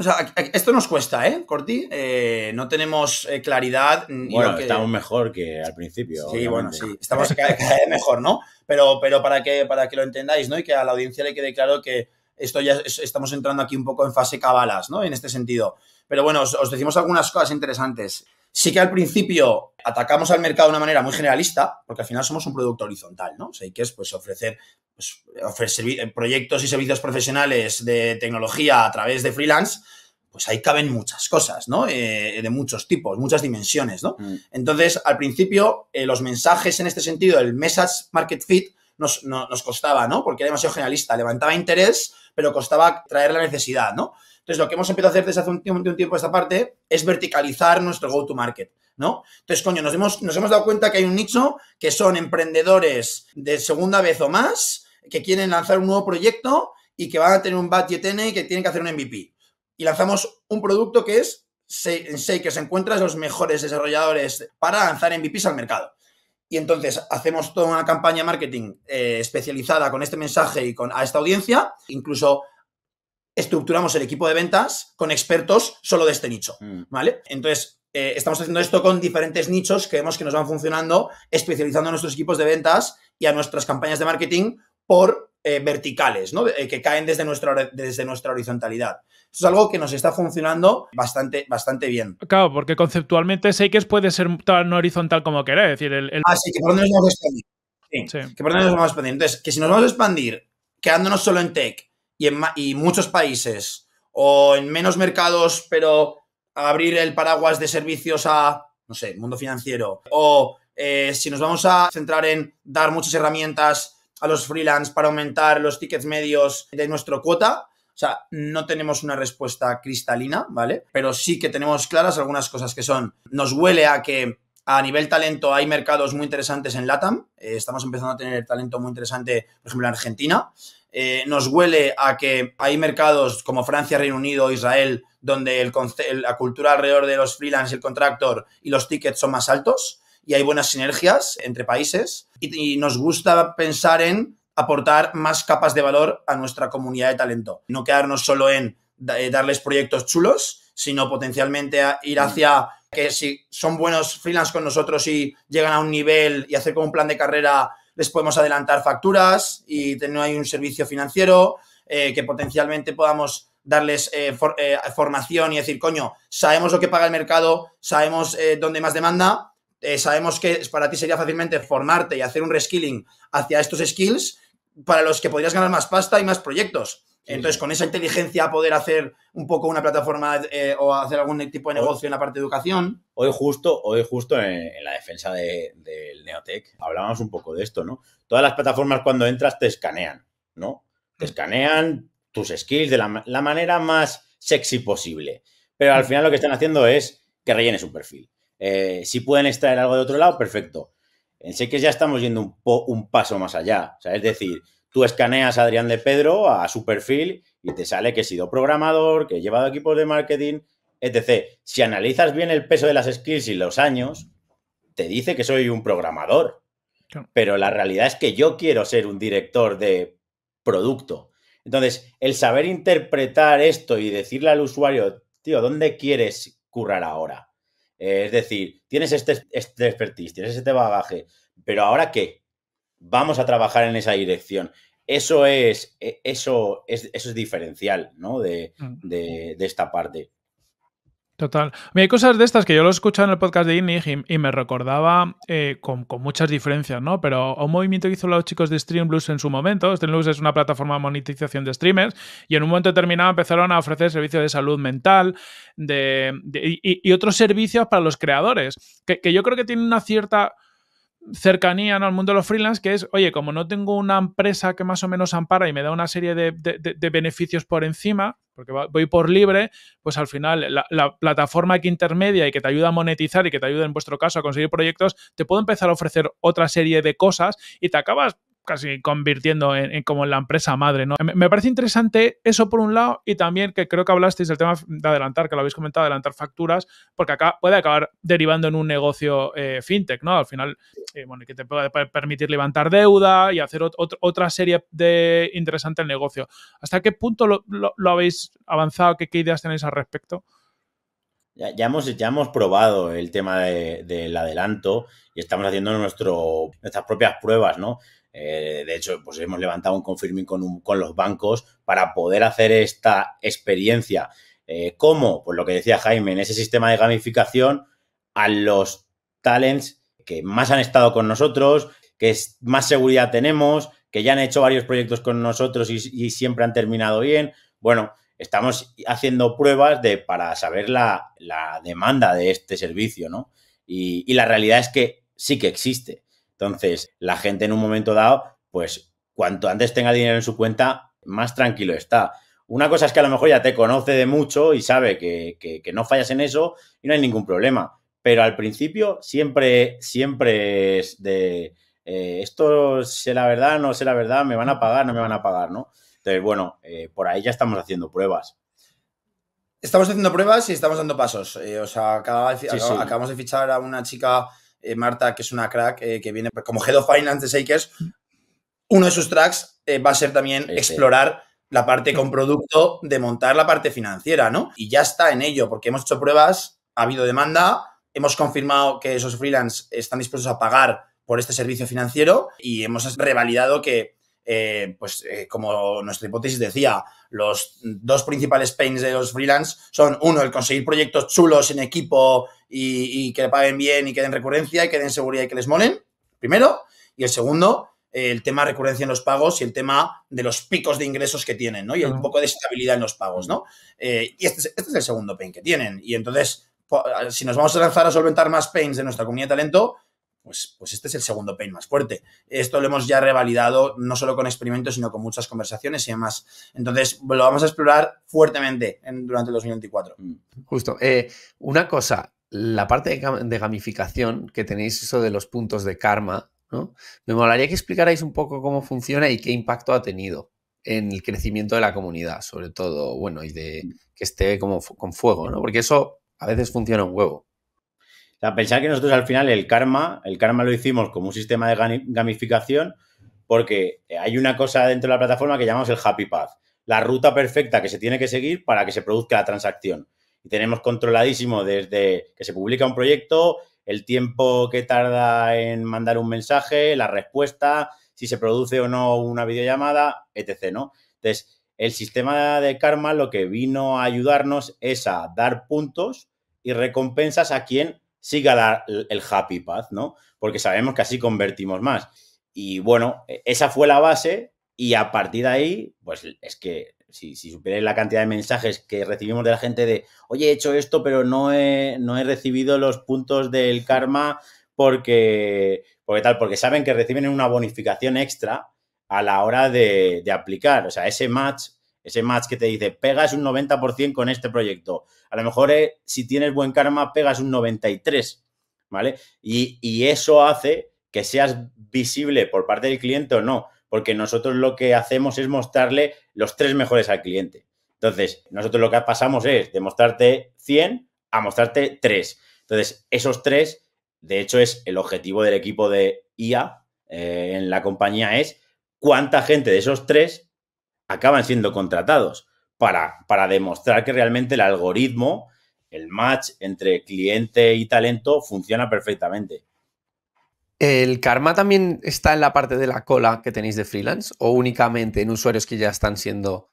O sea, esto nos cuesta, ¿eh, Corti? Eh, no tenemos eh, claridad. Bueno, estamos mejor que al principio. Sí, bueno, sí. Estamos cada, vez mejor, ¿no? Pero, pero para, que, para que lo entendáis, ¿no? Y que a la audiencia le quede claro que esto ya estamos entrando aquí un poco en fase cabalas, ¿no? En este sentido. Pero bueno, os, decimos algunas cosas interesantes. Sí que al principio atacamos al mercado de una manera muy generalista, porque al final somos un producto horizontal, ¿no? O sea, que es pues, ofrecer, pues, ofrecer eh, proyectos y servicios profesionales de tecnología a través de freelance, pues ahí caben muchas cosas, ¿no? Eh, de muchos tipos, muchas dimensiones, ¿no? Mm. Entonces, al principio, eh, los mensajes en este sentido, el message market fit, nos, nos costaba, ¿no? Porque era demasiado generalista, levantaba interés, pero costaba traer la necesidad, ¿no? Entonces, lo que hemos empezado a hacer desde hace un tiempo, de esta parte es verticalizar nuestro go-to-market. ¿no? Entonces, coño, nos hemos, nos hemos dado cuenta que hay un nicho que son emprendedores de segunda vez o más que quieren lanzar un nuevo proyecto y que van a tener un budget N y que tienen que hacer un MVP. Y lanzamos un producto que es en que se encuentran los mejores desarrolladores para lanzar MVPs al mercado. Y entonces hacemos toda una campaña de marketing eh, especializada con este mensaje y con a esta audiencia. Incluso estructuramos el equipo de ventas con expertos solo de este nicho, mm. ¿vale? Entonces, eh, estamos haciendo esto con diferentes nichos que vemos que nos van funcionando, especializando a nuestros equipos de ventas y a nuestras campañas de marketing por eh, verticales, ¿no? Eh, que caen desde nuestra, desde nuestra horizontalidad. Eso es algo que nos está funcionando bastante, bastante bien. Claro, porque conceptualmente Seikers puede ser tan horizontal como quiera, decir, el... el... Ah, sí, que por donde nos vamos a expandir. que por donde nos vamos a expandir. Entonces, que si nos vamos a expandir quedándonos solo en tech y en muchos países o en menos mercados, pero abrir el paraguas de servicios a, no sé, mundo financiero, o eh, si nos vamos a centrar en dar muchas herramientas a los freelance para aumentar los tickets medios de nuestra cuota. O sea, no tenemos una respuesta cristalina, ¿vale? Pero sí que tenemos claras algunas cosas que son, nos huele a que a nivel talento hay mercados muy interesantes en LATAM, eh, estamos empezando a tener talento muy interesante, por ejemplo, en Argentina. Eh, nos huele a que hay mercados como Francia, Reino Unido, Israel, donde la cultura alrededor de los freelance, el contractor y los tickets son más altos y hay buenas sinergias entre países y, nos gusta pensar en aportar más capas de valor a nuestra comunidad de talento. No quedarnos solo en eh, darles proyectos chulos, sino potencialmente ir hacia que si son buenos freelance con nosotros y llegan a un nivel y hacer como un plan de carrera, les podemos adelantar facturas y tener hay un servicio financiero, eh, que potencialmente podamos darles eh, formación y decir, coño, sabemos lo que paga el mercado, sabemos dónde más demanda, eh, sabemos que para ti sería fácilmente formarte y hacer un reskilling hacia estos skills para los que podrías ganar más pasta y más proyectos. Entonces, con esa inteligencia poder hacer un poco una plataforma eh, o hacer algún tipo de negocio en la parte de educación. Hoy justo, hoy justo en, la defensa del Neotech hablábamos un poco de esto, ¿no? Todas las plataformas cuando entras te escanean, ¿no? Te mm. escanean tus skills de la, la manera más sexy posible. Pero al mm. final lo que están haciendo es que rellenes un perfil. Eh, si pueden extraer algo de otro lado, perfecto. En eh, que ya estamos yendo un, un paso más allá. es decir, tú escaneas a Adrián de Pedro a su perfil y te sale que he sido programador, que he llevado equipos de marketing, etc. Si analizas bien el peso de las skills y los años, te dice que soy un programador. Pero la realidad es que yo quiero ser un director de producto. Entonces, el saber interpretar esto y decirle al usuario, tío, ¿dónde quieres currar ahora? Eh, es decir, tienes este, este expertise, tienes este bagaje, pero ahora qué? Vamos a trabajar en esa dirección. Eso es, e, eso es, eso es diferencial, ¿no? De, mm. de, de esta parte. Total. hay cosas de estas que yo lo he en el podcast de Innig y, me recordaba eh, con, muchas diferencias, ¿no? Pero un movimiento que hizo los chicos de StreamBlues en su momento. StreamBlues es una plataforma de monetización de streamers y en un momento determinado empezaron a ofrecer servicios de salud mental y, otros servicios para los creadores, que, que yo creo que tiene una cierta cercanía al mundo de los freelance, que es, oye, como no tengo una empresa que más o menos ampara y me da una serie de, beneficios por encima, porque voy por libre, pues al final la, la, plataforma que intermedia y que te ayuda a monetizar y que te ayuda en vuestro caso a conseguir proyectos, te puedo empezar a ofrecer otra serie de cosas y te acabas casi convirtiendo en, como la empresa madre, ¿no? Me, parece interesante eso por un lado y también que creo que hablasteis del tema de adelantar, que lo habéis comentado, adelantar facturas, porque acá puede acabar derivando en un negocio eh, fintech, ¿no? Al final, eh, bueno, que te pueda permitir levantar deuda y hacer otra serie de interesante el negocio. ¿Hasta qué punto lo, habéis avanzado? ¿Qué, ideas tenéis al respecto? Ya, hemos, ya hemos probado el tema del adelanto y estamos haciendo nuestro, nuestras propias pruebas, ¿no? Eh, de hecho, pues hemos levantado un confirming con, los bancos para poder hacer esta experiencia. Eh, ¿Cómo? Pues lo que decía Jaime, en ese sistema de gamificación a los talents que más han estado con nosotros, que más seguridad tenemos, que ya han hecho varios proyectos con nosotros y, siempre han terminado bien. Bueno, estamos haciendo pruebas de, para saber la, demanda de este servicio, ¿no? y, la realidad es que sí que existe. Entonces, la gente en un momento dado, pues cuanto antes tenga dinero en su cuenta, más tranquilo está. Una cosa es que a lo mejor ya te conoce de mucho y sabe que, no fallas en eso y no hay ningún problema. Pero al principio siempre, siempre es de eh, esto sé la verdad, no sé la verdad, me van a pagar, no me van a pagar, ¿no? Entonces, bueno, eh, por ahí ya estamos haciendo pruebas. Estamos haciendo pruebas y estamos dando pasos. Eh, o sea, acabamos de fichar a una chica eh, Marta, que es una crack, eh, que viene como Head of Finance de Shakers, uno de sus tracks eh, va a ser también explorar la parte con producto, de montar la parte financiera, ¿no? Y ya está en ello, porque hemos hecho pruebas, ha habido demanda, hemos confirmado que esos freelance están dispuestos a pagar por este servicio financiero y hemos revalidado que eh, pues eh, como nuestra hipótesis decía, los dos principales pains de los freelance son, uno, el conseguir proyectos chulos en equipo y, que le paguen bien y que den recurrencia y que den seguridad y que les molen, primero. Y el segundo, el tema de recurrencia en los pagos y el tema de los picos de ingresos que tienen, ¿no? Y un poco de estabilidad en los pagos, ¿no? Eh, y este es, este es el segundo pain que tienen. Y entonces, si nos vamos a lanzar a solventar más pains de nuestra comunidad de talento, pues, pues, este es el segundo pain más fuerte. Esto lo hemos ya revalidado no solo con experimentos, sino con muchas conversaciones y demás. Entonces, lo vamos a explorar fuertemente durante el 2024. Mm. Justo. Eh, una cosa, la parte de, gamificación que tenéis, eso de los puntos de karma, ¿no? Me molaría que explicarais un poco cómo funciona y qué impacto ha tenido en el crecimiento de la comunidad, sobre todo, bueno, y de mm. que esté como con fuego, ¿no? Porque eso a veces funciona un huevo pensar que nosotros al final el karma, el karma lo hicimos como un sistema de gamificación porque hay una cosa dentro de la plataforma que llamamos el happy path, la ruta perfecta que se tiene que seguir para que se produzca la transacción. Y tenemos controladísimo desde que se publica un proyecto, el tiempo que tarda en mandar un mensaje, la respuesta, si se produce o no una videollamada, etc. ¿no? Entonces, el sistema de karma lo que vino a ayudarnos es a dar puntos y recompensas a quien siga el happy path, ¿no? Porque sabemos que así convertimos más. Y bueno, e, esa fue la base y a partir de ahí, pues es que si, si la cantidad de mensajes que recibimos de la gente de, oye, he hecho esto, pero no he, no he recibido los puntos del karma porque, porque tal, porque saben que reciben una bonificación extra a la hora de, de aplicar. O sea, ese match ese match que te dice, pegas un 90% con este proyecto. A lo mejor eh, si tienes buen karma, pegas un 93%, ¿vale? Y, eso hace que seas visible por parte del cliente o no, porque nosotros lo que hacemos es mostrarle los tres mejores al cliente. Entonces, nosotros lo que pasamos es de mostrarte 100 a mostrarte 3. Entonces, esos tres, de hecho, es el objetivo del equipo de IA eh, en la compañía, es cuánta gente de esos tres acaban siendo contratados para, para demostrar que realmente el algoritmo, el match entre cliente y talento funciona perfectamente. ¿El karma también está en la parte de la cola que tenéis de freelance o únicamente en usuarios que ya están siendo,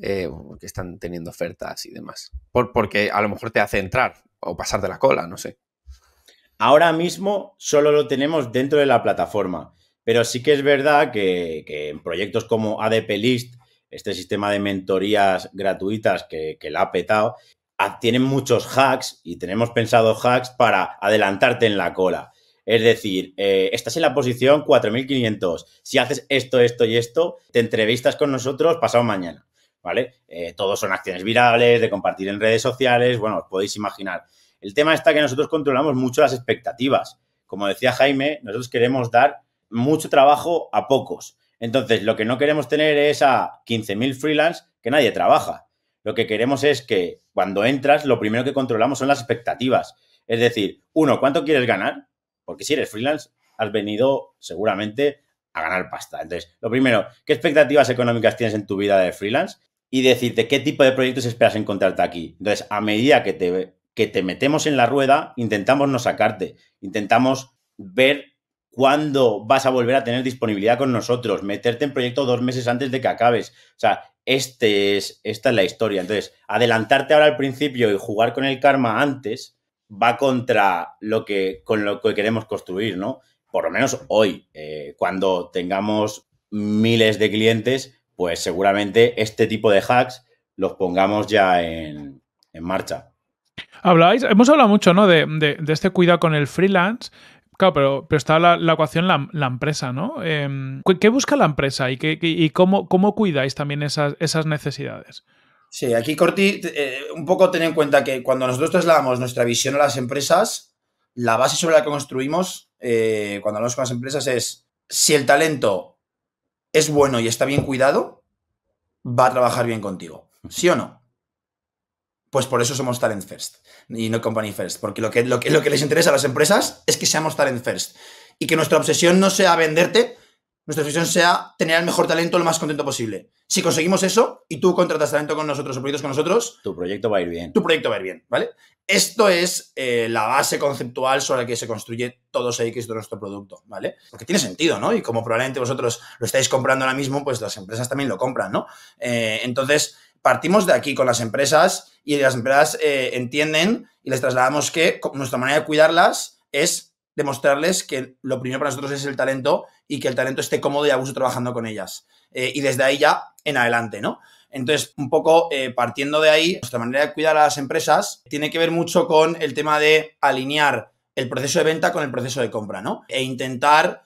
eh, que están teniendo ofertas y demás? Por, porque a lo mejor te hace entrar o pasar de la cola, no sé. Ahora mismo solo lo tenemos dentro de la plataforma, pero sí que es verdad que, que en proyectos como ADP List este sistema de mentorías gratuitas que, la ha petado, tienen muchos hacks y tenemos pensado hacks para adelantarte en la cola. Es decir, eh, estás en la posición 4500. Si haces esto, esto y esto, te entrevistas con nosotros pasado mañana. ¿Vale? Eh, todos son acciones virales, de compartir en redes sociales, bueno, os podéis imaginar. El tema está que nosotros controlamos mucho las expectativas. Como decía Jaime, nosotros queremos dar mucho trabajo a pocos. Entonces, lo que no queremos tener es a 15.000 freelance que nadie trabaja. Lo que queremos es que cuando entras, lo primero que controlamos son las expectativas. Es decir, uno, ¿cuánto quieres ganar? Porque si eres freelance, has venido seguramente a ganar pasta. Entonces, lo primero, ¿qué expectativas económicas tienes en tu vida de freelance? Y decirte qué tipo de proyectos esperas encontrarte aquí. Entonces, a medida que te, que te metemos en la rueda, intentamos no sacarte, intentamos ver cuándo vas a volver a tener disponibilidad con nosotros, meterte en proyecto dos meses antes de que acabes. O sea, este esta es la historia. Entonces, adelantarte ahora al principio y jugar con el karma antes va contra lo que, con lo que queremos construir, ¿no? Por lo menos hoy, eh, cuando tengamos miles de clientes, pues seguramente este tipo de hacks los pongamos ya en, marcha. Habláis, hemos hablado mucho, ¿no? de, este cuidado con el freelance, Claro, pero, pero está la, ecuación la, empresa, ¿no? Em, ¿Qué busca la empresa y, qué, cómo, cómo, cuidáis también esas, esas necesidades? Sí, aquí Corti, eh, un poco ten en cuenta que cuando nosotros trasladamos nuestra visión a las empresas, la base sobre la que construimos eh, cuando hablamos con las empresas es si el talento es bueno y está bien cuidado, va a trabajar bien contigo. ¿Sí o no? Pues por eso somos Talent First y no Company First, porque lo que, lo que, les interesa a las empresas es que seamos Talent First y que nuestra obsesión no sea venderte, nuestra obsesión sea tener el mejor talento lo más contento posible. Si conseguimos eso y tú contratas talento con nosotros o proyectos con nosotros, tu proyecto va a ir bien. Tu proyecto va a ir bien, ¿vale? Esto es eh, la base conceptual sobre la que se construye todo X de nuestro producto, ¿vale? Porque tiene sentido, ¿no? Y como probablemente vosotros lo estáis comprando ahora mismo, pues las empresas también lo compran, ¿no? Eh, entonces, partimos de aquí con las empresas y las empresas eh, entienden y les trasladamos que nuestra manera de cuidarlas es demostrarles que lo primero para nosotros es el talento y que el talento esté cómodo y a gusto trabajando con ellas. Eh, y desde ahí ya en adelante, ¿no? Entonces, un poco eh, partiendo de ahí, nuestra manera de cuidar a las empresas tiene que ver mucho con el tema de alinear el proceso de venta con el proceso de compra, ¿no? E intentar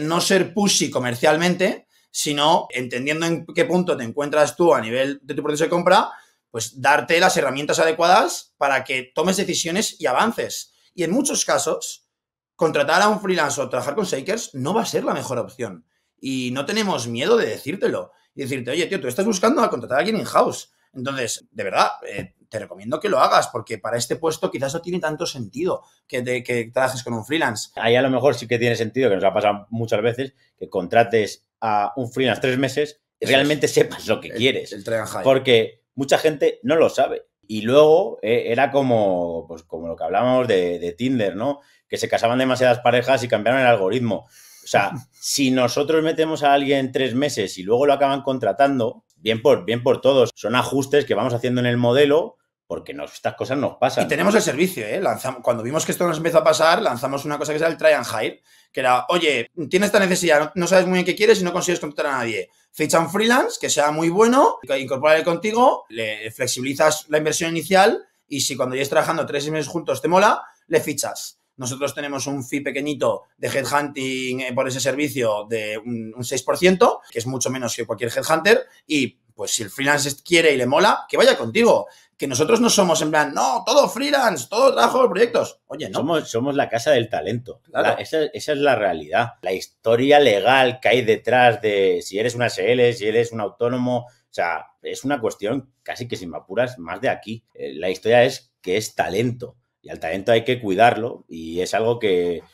no ser pushy comercialmente, sino entendiendo en qué punto te encuentras tú a nivel de tu proceso de compra, pues darte las herramientas adecuadas para que tomes decisiones y avances. Y en muchos casos, contratar a un freelance o trabajar con Shakers no va a ser la mejor opción. Y no tenemos miedo de decírtelo. Y decirte, oye, tío, tú estás buscando a contratar a alguien in-house. Entonces, de verdad, eh, te recomiendo que lo hagas, porque para este puesto quizás no tiene tanto sentido que, que trabajes con un freelance. Ahí a lo mejor sí que tiene sentido, que nos ha pasado muchas veces, que contrates a un freelance tres meses y realmente sepas lo que quieres. El porque mucha gente no lo sabe. Y luego eh, era como, pues, como lo que hablábamos de, Tinder, ¿no? Que se casaban demasiadas parejas y cambiaron el algoritmo. O sea, si nosotros metemos a alguien tres meses y luego lo acaban contratando, bien por, bien por todos, son ajustes que vamos haciendo en el modelo porque estas cosas nos pasan. Y tenemos el servicio, ¿eh? Lanzamos, cuando vimos que esto nos empezó a pasar, lanzamos una cosa que se llama el try and hire, que era, oye, tienes esta necesidad, no, sabes muy bien qué quieres y no consigues contratar a nadie. Ficha un freelance que sea muy bueno, incorporarle contigo, le flexibilizas la inversión inicial y si cuando ya trabajando tres meses juntos te mola, le fichas. Nosotros tenemos un fee pequeñito de headhunting eh, por ese servicio de un 6%, que es mucho menos que cualquier headhunter, y pues si el freelance quiere y le mola, que vaya contigo que nosotros no somos en plan, no, todo freelance, todo trabajo de proyectos. Oye, no. Somos, la casa del talento. esa, es la realidad. La historia legal que hay detrás de si eres una SL, si eres un autónomo, o sea, es una cuestión casi que sin me apuras más de aquí. Eh, la historia es que es talento. Y al talento hay que cuidarlo y es algo que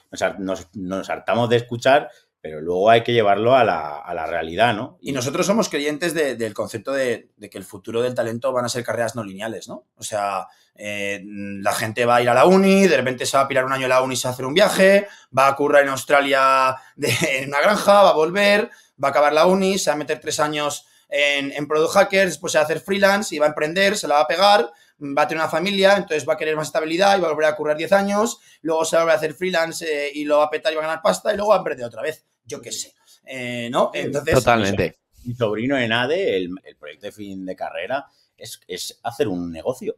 nos, nos hartamos de escuchar pero luego hay que llevarlo a la, realidad, ¿no? Y nosotros somos creyentes del concepto de, que el futuro del talento van a ser carreras no lineales, ¿no? O sea, la gente va a ir a la uni, de repente se va a pirar un año a la uni se va a hacer un viaje, va a currar en Australia en una granja, va a volver, va a acabar la uni, se va a meter tres años en, en Product Hackers, después se va a hacer freelance y va a emprender, se la va a pegar, va a tener una familia, entonces va a querer más estabilidad y va a volver a currar 10 años, luego se va a volver a hacer freelance eh, y lo va a petar y va a ganar pasta y luego va a emprender otra vez. Yo qué sé. Eh, ¿No? Entonces. Totalmente. Mi sobrino en ADE, el, el proyecto de fin de carrera, es, hacer un negocio.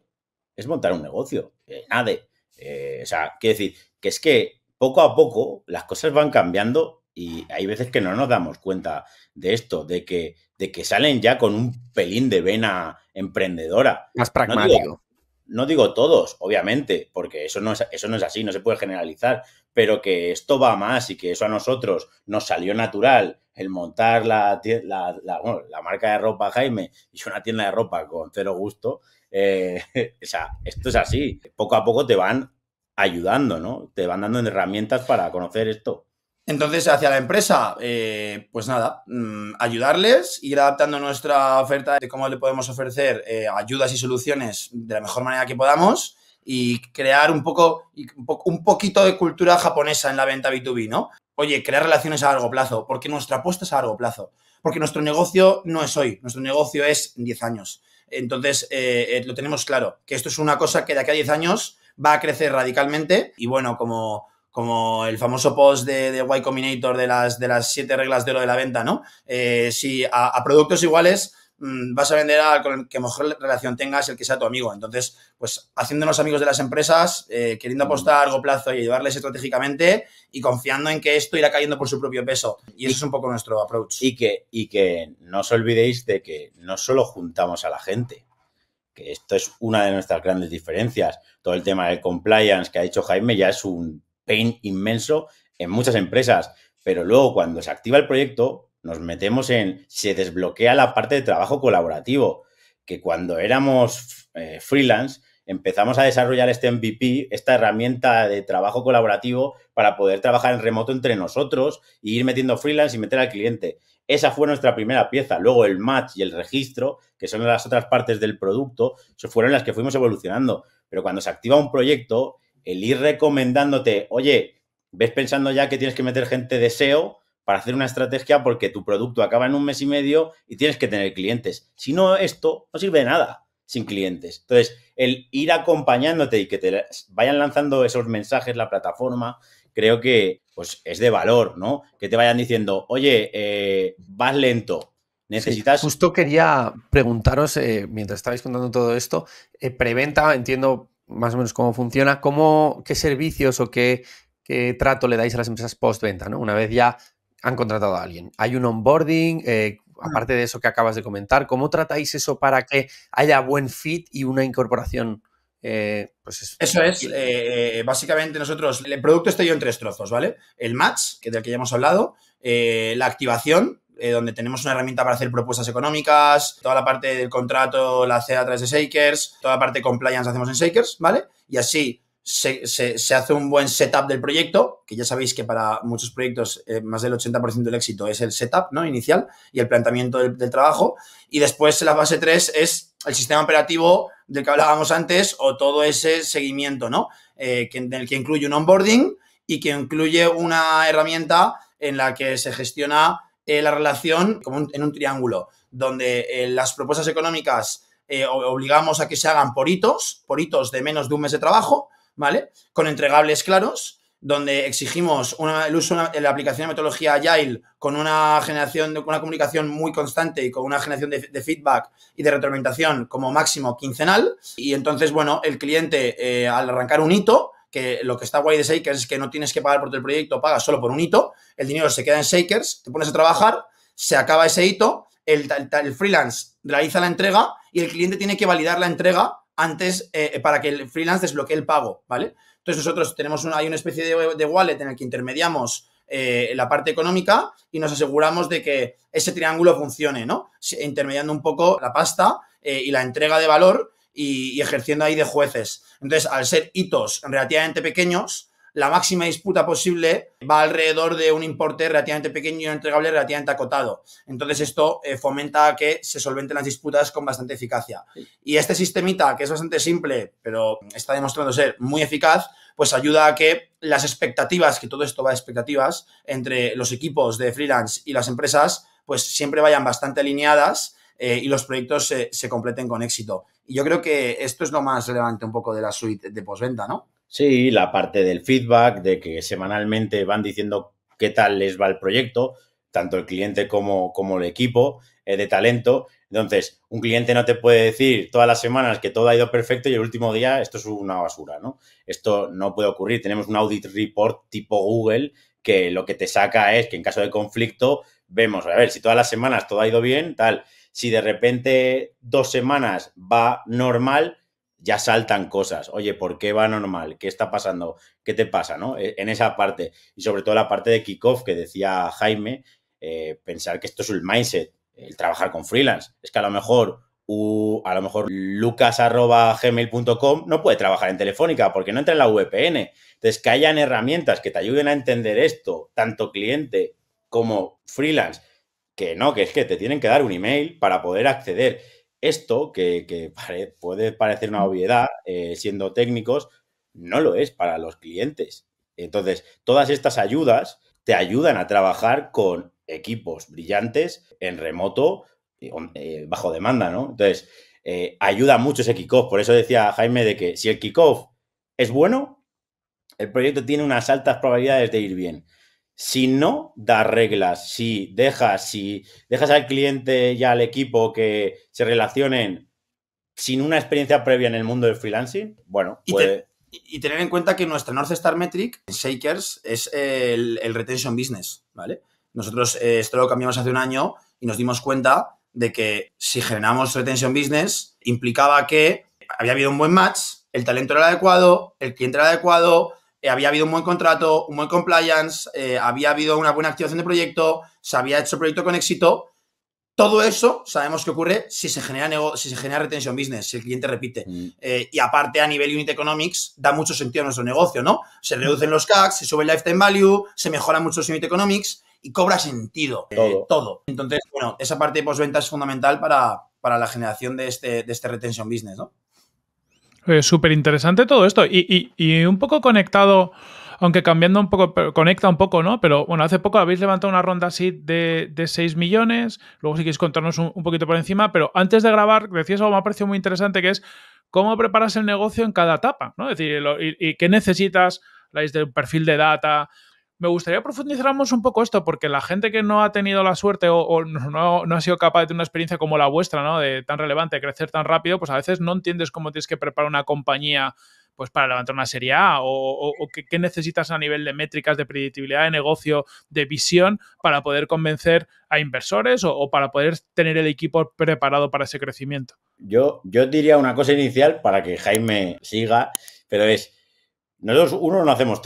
Es montar un negocio. En ADE. Eh, o sea, quiero decir, que es que poco a poco las cosas van cambiando y hay veces que no nos damos cuenta de esto, de que de que salen ya con un pelín de vena emprendedora. Más pragmático. No digo, todos, obviamente, porque eso no, es, eso no es así, no se puede generalizar, pero que esto va más y que eso a nosotros nos salió natural, el montar la, la, marca de ropa Jaime y una tienda de ropa con cero gusto, eh, o sea, esto es así, poco a poco te van ayudando, ¿no? Te van dando herramientas para conocer esto. Entonces, hacia la empresa, eh, pues nada, mm, ayudarles, ir adaptando nuestra oferta de cómo le podemos ofrecer eh, ayudas y soluciones de la mejor manera que podamos y crear un poco, un poquito de cultura japonesa en la venta B2B, ¿no? Oye, crear relaciones a largo plazo, porque nuestra apuesta es a largo plazo, porque nuestro negocio no es hoy, nuestro negocio es 10 años. Entonces, eh, lo tenemos claro, que esto es una cosa que de aquí a 10 años va a crecer radicalmente y bueno, como como el famoso post de, de Y Combinator de las, de las siete reglas de lo de la venta, ¿no? Eh, si a, productos iguales mm, vas a vender al con que mejor relación tengas, el que sea tu amigo. Entonces, pues haciéndonos amigos de las empresas, eh, queriendo mm. apostar a largo plazo y ayudarles estratégicamente y confiando en que esto irá cayendo por su propio peso. Y eso es un poco nuestro approach. Y que, y que no os olvidéis de que no solo juntamos a la gente, que esto es una de nuestras grandes diferencias. Todo el tema del compliance que ha dicho Jaime ya es un pain inmenso en muchas empresas. Pero luego cuando se activa el proyecto, nos metemos en, se desbloquea la parte de trabajo colaborativo, que cuando éramos eh, freelance empezamos a desarrollar este MVP, esta herramienta de trabajo colaborativo para poder trabajar en remoto entre nosotros e ir metiendo freelance y meter al cliente. Esa fue nuestra primera pieza. Luego el match y el registro, que son las otras partes del producto, fueron las que fuimos evolucionando. Pero cuando se activa un proyecto, el ir recomendándote, oye, ves pensando ya que tienes que meter gente de SEO para hacer una estrategia porque tu producto acaba en un mes y medio y tienes que tener clientes. Si no, esto no sirve de nada sin clientes. Entonces, el ir acompañándote y que te vayan lanzando esos mensajes la plataforma, creo que pues, es de valor, ¿no? Que te vayan diciendo, oye, eh, vas lento, necesitas... justo quería preguntaros, eh, mientras estabais contando todo esto, eh, preventa, entiendo más o menos cómo funciona, cómo, qué servicios o qué, trato le dais a las empresas postventa ¿no? Una vez ya han contratado a alguien. Hay un onboarding, eh, mm. aparte de eso que acabas de comentar, ¿cómo tratáis eso para que haya buen fit y una incorporación? Eh, pues Eso es, eh, básicamente nosotros, el producto está yo en tres trozos, ¿vale? El match, que del que ya hemos hablado, la activación, eh, donde tenemos una herramienta para hacer propuestas económicas, toda la parte del contrato la hace a través de Shakers, toda la parte de compliance la hacemos en Shakers, ¿vale? Y así se, hace un buen setup del proyecto, que ya sabéis que para muchos proyectos eh, más del 80% del éxito es el setup ¿no? inicial y el planteamiento del, trabajo. Y después la fase 3 es el sistema operativo del que hablábamos antes o todo ese seguimiento, ¿no? Eh, en el que incluye un onboarding y que incluye una herramienta en la que se gestiona eh, la relación como en un triángulo, donde eh, las propuestas económicas eh, obligamos a que se hagan por hitos, por hitos de menos de un mes de trabajo, ¿vale? Con entregables claros, donde exigimos una, el uso de la aplicación de metodología Agile con una generación, de, una comunicación muy constante y con una generación de, de, feedback y de retroalimentación como máximo quincenal. Y entonces, bueno, el cliente al arrancar un hito, que lo que está guay de Shakers es que no tienes que pagar por todo el proyecto, pagas solo por un hito, el dinero se queda en Shakers, te pones a trabajar, se acaba ese hito, el, freelance realiza la entrega y el cliente tiene que validar la entrega antes eh, para que el freelance desbloquee el pago, ¿vale? Entonces nosotros tenemos una, hay una especie de, wallet en el que intermediamos eh, la parte económica y nos aseguramos de que ese triángulo funcione, ¿no? Intermediando un poco la pasta eh, y la entrega de valor y, ejerciendo ahí de jueces. Entonces, al ser hitos relativamente pequeños, la máxima disputa posible va alrededor de un importe relativamente pequeño y un entregable relativamente acotado. Entonces, esto eh, fomenta que se solventen las disputas con bastante eficacia. Y este sistemita, que es bastante simple, pero está demostrando ser muy eficaz, pues ayuda a que las expectativas, que todo esto va a expectativas, entre los equipos de freelance y las empresas, pues siempre vayan bastante alineadas eh, y los proyectos se completen con éxito yo creo que esto es lo más relevante un poco de la suite de postventa, ¿no? Sí, la parte del feedback, de que semanalmente van diciendo qué tal les va el proyecto, tanto el cliente como, como el equipo eh, de talento. Entonces, un cliente no te puede decir todas las semanas que todo ha ido perfecto y el último día esto es una basura, ¿no? Esto no puede ocurrir. Tenemos un audit report tipo Google que lo que te saca es que en caso de conflicto vemos, a ver, si todas las semanas todo ha ido bien, tal, si de repente dos semanas va normal, ya saltan cosas. Oye, ¿por qué va normal? ¿Qué está pasando? ¿Qué te pasa? E, en esa parte. Y sobre todo la parte de kickoff que decía Jaime, eh, pensar que esto es el mindset, el trabajar con freelance. Es que a lo mejor a lo mejor lucas.gmail.com no puede trabajar en Telefónica porque no entra en la VPN. Entonces, que hayan herramientas que te ayuden a entender esto, tanto cliente como freelance, que no, que es que te tienen que dar un email para poder acceder. Esto, que, que puede parecer una obviedad, eh, siendo técnicos, no lo es para los clientes. Entonces, todas estas ayudas te ayudan a trabajar con equipos brillantes en remoto, eh, eh, bajo demanda, ¿no? Entonces, ayuda mucho ese kickoff. Por eso decía Jaime de que si el kickoff es bueno, el proyecto tiene unas altas probabilidades de ir bien. Si no das reglas, si dejas, si dejas al cliente y al equipo que se relacionen sin una experiencia previa en el mundo del freelancing, bueno, y puede... y tener en cuenta que nuestra North Star Metric, Shakers, es el, retention business, ¿vale? Nosotros eh, esto lo cambiamos hace un año y nos dimos cuenta de que si generamos retention business implicaba que había habido un buen match, el talento era adecuado, el cliente era adecuado, eh, había habido un buen contrato, un buen compliance, eh, había habido una buena activación de proyecto, se había hecho proyecto con éxito. Todo eso sabemos que ocurre si se genera, si se genera retention business, si el cliente repite. Mm. Eh, y aparte, a nivel unit economics, da mucho sentido a nuestro negocio, ¿no? Se reducen los cags, se sube el lifetime value, se mejora mucho los unit economics y cobra sentido todo. Entonces, bueno, esa parte de postventa es fundamental para, para la generación de este, de este retention business, ¿no? Es eh, Súper interesante todo esto. Y, un poco conectado, aunque cambiando un poco, conecta un poco, ¿no? Pero bueno, hace poco habéis levantado una ronda así de, 6 millones. Luego, si queréis contarnos un, poquito por encima, pero antes de grabar, decías algo que me ha parecido muy interesante, que es cómo preparas el negocio en cada etapa, ¿no? Es decir, y, qué necesitas, la de un perfil de data, me gustaría profundizáramos un poco esto, porque la gente que no ha tenido la suerte o, no, ha sido capaz de tener una experiencia como la vuestra, ¿no? De tan relevante, crecer tan rápido, pues a veces no entiendes cómo tienes que preparar una compañía pues para levantar una serie A o, qué, necesitas a nivel de métricas, de predictibilidad de negocio, de visión para poder convencer a inversores o, o, para poder tener el equipo preparado para ese crecimiento. Yo, yo diría una cosa inicial para que Jaime siga, pero es nosotros, uno, no hacemos,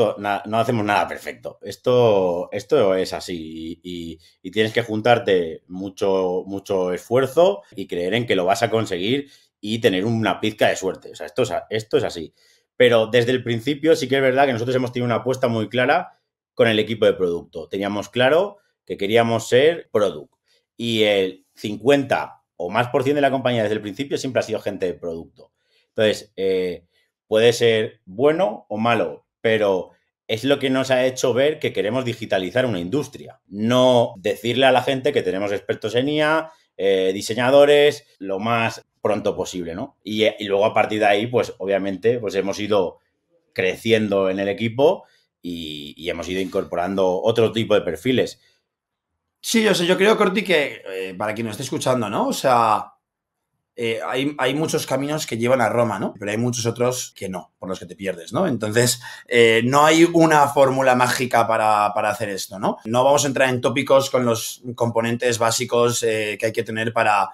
no hacemos nada perfecto. Esto, esto es así y, tienes que juntarte mucho, mucho esfuerzo y creer en que lo vas a conseguir y tener una pizca de suerte. O sea, esto, esto es así. Pero desde el principio sí que es verdad que nosotros hemos tenido una apuesta muy clara con el equipo de producto. Teníamos claro que queríamos ser product. Y el 50 o más por ciento de la compañía desde el principio siempre ha sido gente de producto. Entonces, eh, puede ser bueno o malo, pero es lo que nos ha hecho ver que queremos digitalizar una industria, no decirle a la gente que tenemos expertos en IA, eh, diseñadores, lo más pronto posible, ¿no? Y, luego a partir de ahí, pues obviamente, pues hemos ido creciendo en el equipo y, hemos ido incorporando otro tipo de perfiles. Sí, yo creo, Corti, que eh, para quien nos esté escuchando, ¿no? O sea, eh, hay, muchos caminos que llevan a Roma, ¿no? Pero hay muchos otros que no, por los que te pierdes, ¿no? Entonces, eh, no hay una fórmula mágica para, hacer esto, ¿no? No vamos a entrar en tópicos con los componentes básicos eh, que hay que tener para,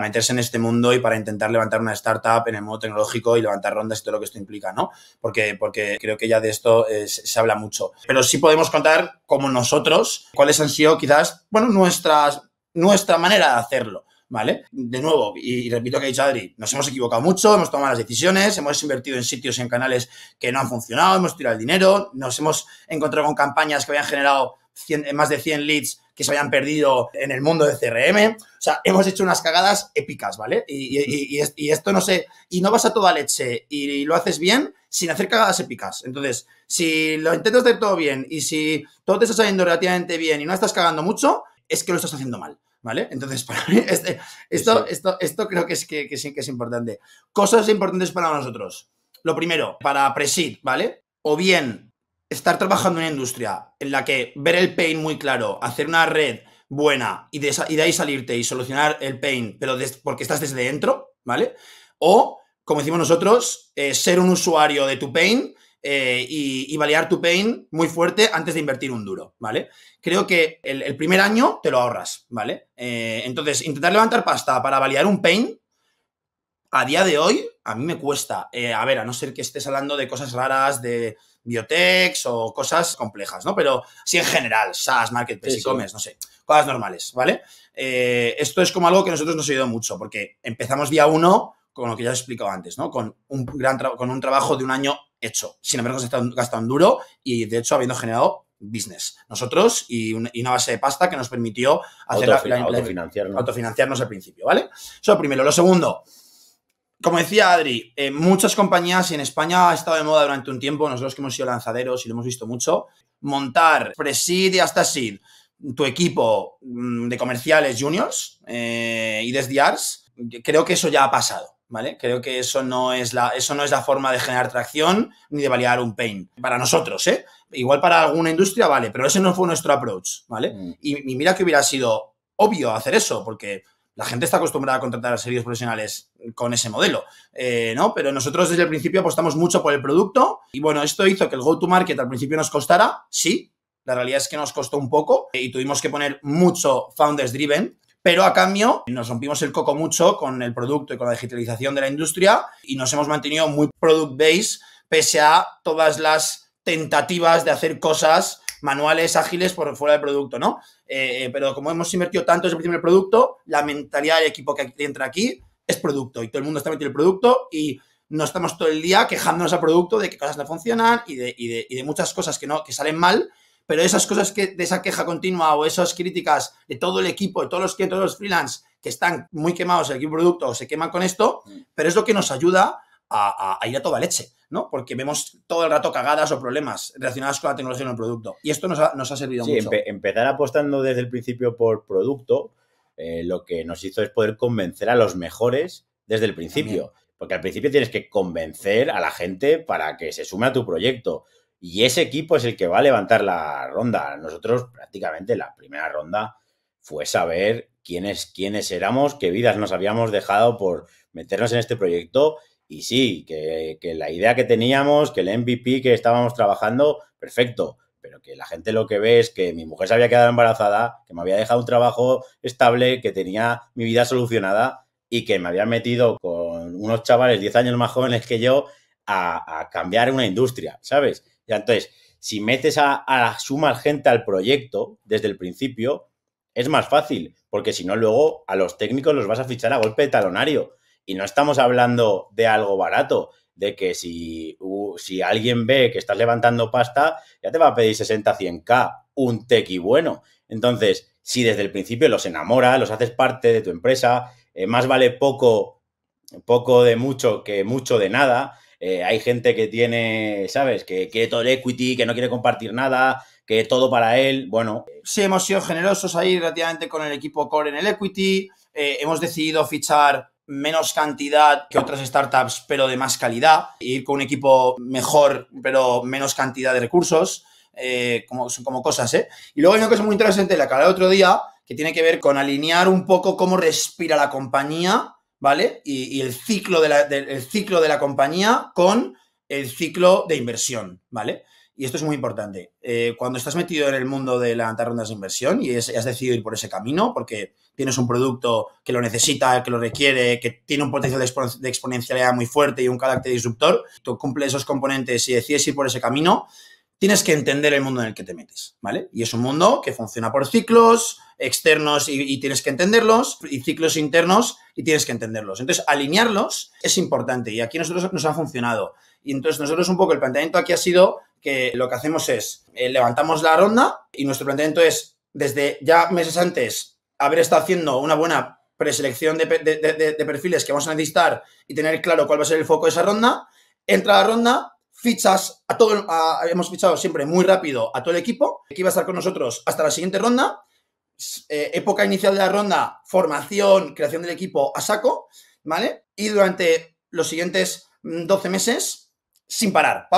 meterse en este mundo y para intentar levantar una startup en el mundo tecnológico y levantar rondas y todo lo que esto implica, ¿no? Porque, porque creo que ya de esto se, habla mucho. Pero sí podemos contar como nosotros cuáles han sido quizás, bueno, nuestras, nuestra manera de hacerlo. ¿vale? De nuevo, y, repito que ha dicho Adri, nos hemos equivocado mucho, hemos tomado las decisiones, hemos invertido en sitios y en canales que no han funcionado, hemos tirado el dinero, nos hemos encontrado con campañas que habían generado eh, más de 100 leads que se habían perdido en el mundo de CRM. O sea, hemos hecho unas cagadas épicas, ¿vale? Y, esto no sé, y no vas a toda leche y lo haces bien sin hacer cagadas épicas. Entonces, si lo intentas hacer todo bien y si todo te está saliendo relativamente bien y no estás cagando mucho, es que lo estás haciendo mal. ¿Vale? Entonces, para este, esto, esto, esto creo que es, que, que, sí que es importante. Cosas importantes para nosotros. Lo primero, para Presid, ¿vale? O bien estar trabajando en una industria en la que ver el pain muy claro, hacer una red buena y de, y ahí salirte y solucionar el pain, pero porque estás desde dentro, ¿vale? O, como decimos nosotros, eh, ser un usuario de tu pain eh, y, y, tu pain muy fuerte antes de invertir un duro, ¿vale? Creo que el, primer año te lo ahorras, ¿vale? Eh, entonces, intentar levantar pasta para validar un pain, a día de hoy, a mí me cuesta. Eh, a ver, a no ser que estés hablando de cosas raras, de biotechs o cosas complejas, ¿no? Pero sí en general, SaaS, marketplace, y commerce no sé, cosas normales, ¿vale? esto es como algo que nosotros nos ha ayudado mucho, porque empezamos día uno con lo que ya os he explicado antes, ¿no? Con un, gran con un trabajo de un año hecho. Sin embargo, se gastado gastando duro y, de hecho, habiendo generado business. Nosotros y, una base de pasta que nos permitió hacer Autofin la, autofinanciarnos. autofinanciarnos. al principio, ¿vale? Eso primero. Lo segundo, como decía Adri, muchas compañías y en España ha estado de moda durante un tiempo, nosotros que hemos sido lanzaderos y lo hemos visto mucho, montar presid y hasta seed tu equipo mm, de comerciales juniors eh, y desde ARS, creo que eso ya ha pasado. ¿vale? Creo que eso no es la, eso no es la forma de generar tracción ni de validar un pain. Para nosotros, ¿eh? Igual para alguna industria, vale, pero ese no fue nuestro approach, ¿vale? Mm. Y, mira que hubiera sido obvio hacer eso, porque la gente está acostumbrada a contratar a servicios profesionales con ese modelo, eh, ¿no? Pero nosotros desde el principio apostamos mucho por el producto y bueno, esto hizo que el go-to-market al principio nos costara, sí, la realidad es que nos costó un poco y tuvimos que poner mucho founders driven pero a cambio nos rompimos el coco mucho con el producto y con la digitalización de la industria y nos hemos mantenido muy product-based pese a todas las tentativas de hacer cosas manuales ágiles por fuera del producto, ¿no? Eh, eh, pero como hemos invertido tanto en el primer producto, la mentalidad del equipo que entra aquí es producto y todo el mundo está metido en el producto y no estamos todo el día quejándonos al producto de que cosas no funcionan y de, muchas cosas que, no, que salen mal pero esas cosas que, de esa queja continua o esas críticas de todo el equipo, de todos los que todos los freelance que están muy quemados el equipo producto se queman con esto, mm. pero es lo que nos ayuda a, ir a toda leche, ¿no? Porque vemos todo el rato cagadas o problemas relacionados con la tecnología en el producto. Y esto nos ha, servido mucho. empezar apostando desde el principio por producto, eh, lo que nos hizo es poder convencer a los mejores desde el principio. Porque al principio tienes que convencer a la gente para que se sume a tu proyecto. Y ese equipo es el que va a levantar la ronda. Nosotros prácticamente la primera ronda fue saber quiénes, quiénes éramos, qué vidas nos habíamos dejado por meternos en este proyecto. Y sí, que, la idea que teníamos, que el MVP que estábamos trabajando, perfecto pero que la gente lo que ve es que mi mujer se había quedado embarazada, que me había dejado un trabajo estable, que tenía mi vida solucionada y que me había metido con unos chavales 10 años más jóvenes que yo a cambiar una industria, ¿sabes? entonces, si metes a, a sumar gente al proyecto desde el principio, es más fácil, porque si no, luego a los técnicos los vas a fichar a golpe de talonario. Y no estamos hablando de algo barato, de que si, alguien ve que estás levantando pasta, ya te va a pedir 60, 100k, un tequi bueno. Entonces, si desde el principio los enamora, los haces parte de tu empresa, eh, más vale poco, poco de mucho que mucho de nada, eh, hay gente que tiene, ¿sabes? Que quiere todo el equity, que no quiere compartir nada, que todo para él. Bueno. Sí, hemos sido generosos ahí relativamente con el equipo core en el equity. Eh, hemos decidido fichar menos cantidad que otras startups, pero de más calidad. E ir con un equipo mejor, pero menos cantidad de recursos. Eh, como, como cosas, ¿eh? Y luego hay una cosa muy interesante, la cara el otro día, que tiene que ver con alinear un poco cómo respira la compañía ¿vale? Y, el, ciclo de la, ciclo de la compañía con el ciclo de inversión, ¿vale? Y esto es muy importante. Eh, cuando estás metido en el mundo de levantar rondas de inversión y, has decidido ir por ese camino, porque tienes un producto que lo necesita, que lo requiere, que tiene un potencial de, de exponencialidad muy fuerte y un carácter disruptor, tú cumples esos componentes y decides ir por ese camino, tienes que entender el mundo en el que te metes, ¿vale? Y es un mundo que funciona por ciclos externos y, tienes que entenderlos, y ciclos internos y tienes que entenderlos. Entonces, alinearlos es importante y aquí nosotros nos ha funcionado. Y entonces nosotros un poco el planteamiento aquí ha sido que lo que hacemos es eh, levantamos la ronda y nuestro planteamiento es desde ya meses antes haber estado haciendo una buena preselección de, de perfiles que vamos a necesitar y tener claro cuál va a ser el foco de esa ronda, entra la ronda, fichas a todo, hemos fichado siempre muy rápido a todo el equipo que iba a estar con nosotros hasta la siguiente ronda. Eh, época inicial de la ronda, formación, creación del equipo a saco, ¿vale? Y durante los siguientes 12 mm, meses, sin parar,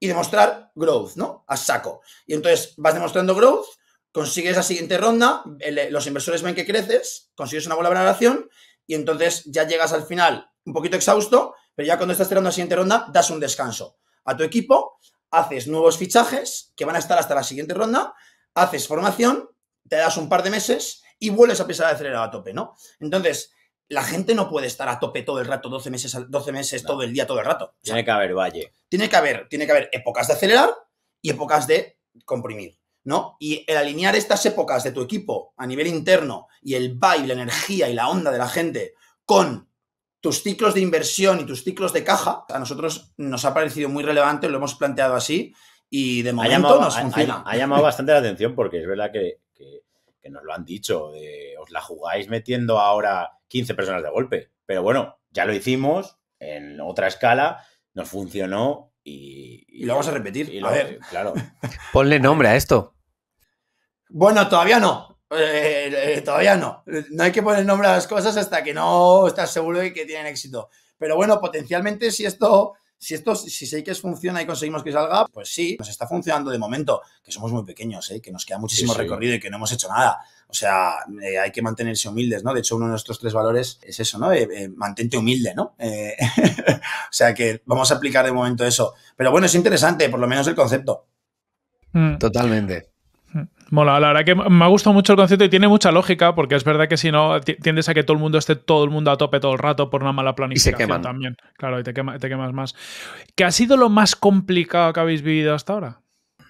y demostrar growth, ¿no? A saco. Y entonces vas demostrando growth, consigues la siguiente ronda, los inversores ven que creces, consigues una buena valoración, y entonces ya llegas al final un poquito exhausto pero ya cuando estás tirando la siguiente ronda, das un descanso a tu equipo, haces nuevos fichajes que van a estar hasta la siguiente ronda, haces formación, te das un par de meses y vuelves a empezar a acelerar a tope, ¿no? Entonces, la gente no puede estar a tope todo el rato, 12 meses, meses todo el día, todo el rato. tiene que haber valle. Tiene que haber, tiene que haber épocas de acelerar y épocas de comprimir, ¿no? Y el alinear estas épocas de tu equipo a nivel interno y el vibe, la energía y la onda de la gente con tus ciclos de inversión y tus ciclos de caja, a nosotros nos ha parecido muy relevante, lo hemos planteado así y de momento nos funciona. Ha, llamado bastante la atención porque es verdad que, nos lo han dicho, de, os la jugáis metiendo ahora 15 personas de golpe, pero bueno, ya lo hicimos en otra escala, nos funcionó y... Y, lo vamos a repetir, a ver. Claro. Ponle nombre a esto. Bueno, todavía no, eh, eh, todavía no. No hay que poner nombre a las cosas hasta que no estás seguro de que tienen éxito. Pero bueno, potencialmente si esto, si esto, si es funciona y conseguimos que salga, pues sí, nos está funcionando de momento, que somos muy pequeños, ¿eh? que nos queda muchísimo recorrido y que no hemos hecho nada. O sea, hay que mantenerse humildes, ¿no? De hecho, uno de nuestros tres valores es eso, ¿no? mantente humilde, ¿no? o sea, que vamos a aplicar de momento eso. Pero bueno, es interesante, por lo menos el concepto. Mm. Totalmente. Mola, la verdad que me ha gustado mucho el concepto y tiene mucha lógica, porque es verdad que si no, tiendes a que todo el mundo esté todo el mundo a tope todo el rato por una mala planificación y se también. Claro, y te, quemas más. ¿Qué ha sido lo más complicado que habéis vivido hasta ahora?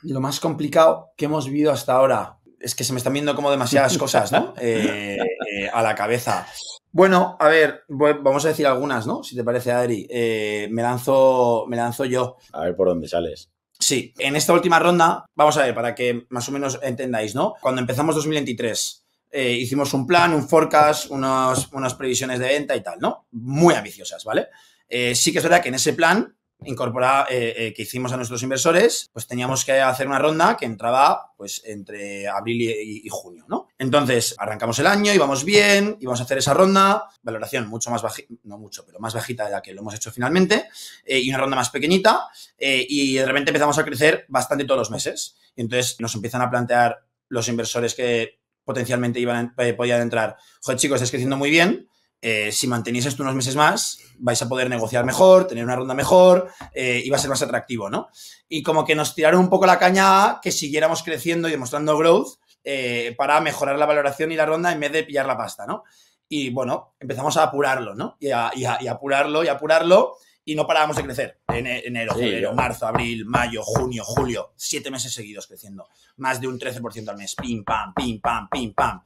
Lo más complicado que hemos vivido hasta ahora. Es que se me están viendo como demasiadas cosas, ¿no? Eh, eh, a la cabeza. Bueno, a ver, vamos a decir algunas, ¿no? Si te parece, Adri. Eh, me, lanzo, me lanzo yo. A ver por dónde sales. Sí, en esta última ronda, vamos a ver, para que más o menos entendáis, ¿no? Cuando empezamos 2023, eh, hicimos un plan, un forecast, unas unas previsiones de venta y tal, ¿no? Muy ambiciosas, ¿vale? Eh, sí que es verdad que en ese plan incorporada eh, eh, que hicimos a nuestros inversores, pues teníamos que hacer una ronda que entraba pues entre abril y, junio, ¿no? Entonces, arrancamos el año, íbamos bien, íbamos a hacer esa ronda, valoración mucho más bajita, no mucho, pero más bajita de la que lo hemos hecho finalmente, eh, y una ronda más pequeñita, y de repente empezamos a crecer bastante todos los meses. Y entonces nos empiezan a plantear los inversores que potencialmente iban, podían entrar, joder chicos, estáis creciendo muy bien, eh, si mantenéis esto unos meses más, vais a poder negociar mejor, tener una ronda mejor eh, y va a ser más atractivo, ¿no? Y como que nos tiraron un poco la caña que siguiéramos creciendo y demostrando growth eh, para mejorar la valoración y la ronda en vez de pillar la pasta, ¿no? Y bueno, empezamos a apurarlo, ¿no? Y apurarlo y apurarlo y no parábamos de crecer. En e, enero, febrero, marzo, abril, mayo, junio, julio, siete meses seguidos creciendo. Más de un 13% al mes. Pim, pam, pim, pam, pim, pam.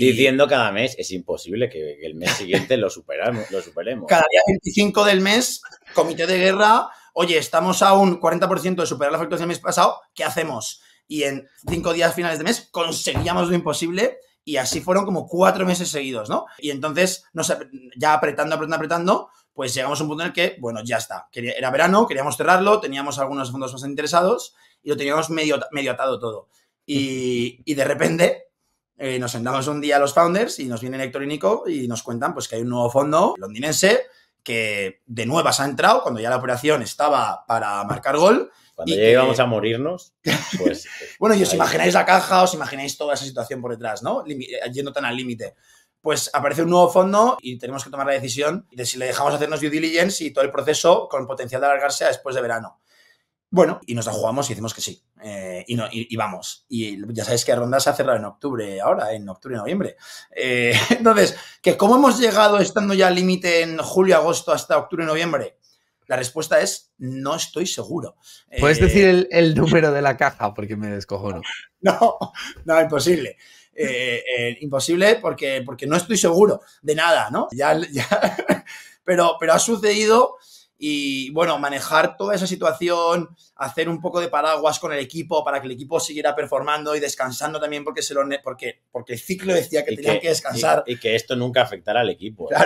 Diciendo cada mes, es imposible que el mes siguiente lo, superamos, lo superemos. Cada día 25 del mes, comité de guerra, oye, estamos a un 40% de superar la facturación del mes pasado, ¿qué hacemos? Y en cinco días finales de mes conseguíamos lo imposible y así fueron como cuatro meses seguidos, ¿no? Y entonces, ya apretando, apretando, apretando, pues llegamos a un punto en el que, bueno, ya está. Era verano, queríamos cerrarlo, teníamos algunos fondos más interesados y lo teníamos medio, medio atado todo. Y, y de repente eh, nos sentamos un día los founders y nos viene Héctor y Nico y nos cuentan pues que hay un nuevo fondo londinense que de nuevas ha entrado cuando ya la operación estaba para marcar gol. Cuando ya íbamos a morirnos, pues, bueno, y os imagináis la caja, os imagináis toda esa situación por detrás, ¿no? Eh, yendo tan al límite. Pues aparece un nuevo fondo y tenemos que tomar la decisión de si le dejamos hacernos due diligence y todo el proceso con potencial de alargarse a después de verano. Bueno, y nos la jugamos y decimos que sí. Eh, y, y, vamos. Y ya sabéis que ronda se ha cerrado en octubre ahora, en octubre, y noviembre. Eh, entonces, que ¿cómo hemos llegado estando ya al límite en julio, agosto hasta octubre, noviembre? La respuesta es no estoy seguro. ¿Puedes eh, decir el, número de la caja? Porque me descojono. No, no, imposible. imposible porque, porque no estoy seguro de nada, ¿no? Ya, ya, pero, pero ha sucedido y bueno, manejar toda esa situación, hacer un poco de paraguas con el equipo para que el equipo siguiera performando y descansando también porque se lo porque, porque el ciclo decía que tenía que, descansar. Y, que esto nunca afectara al equipo. ¿eh?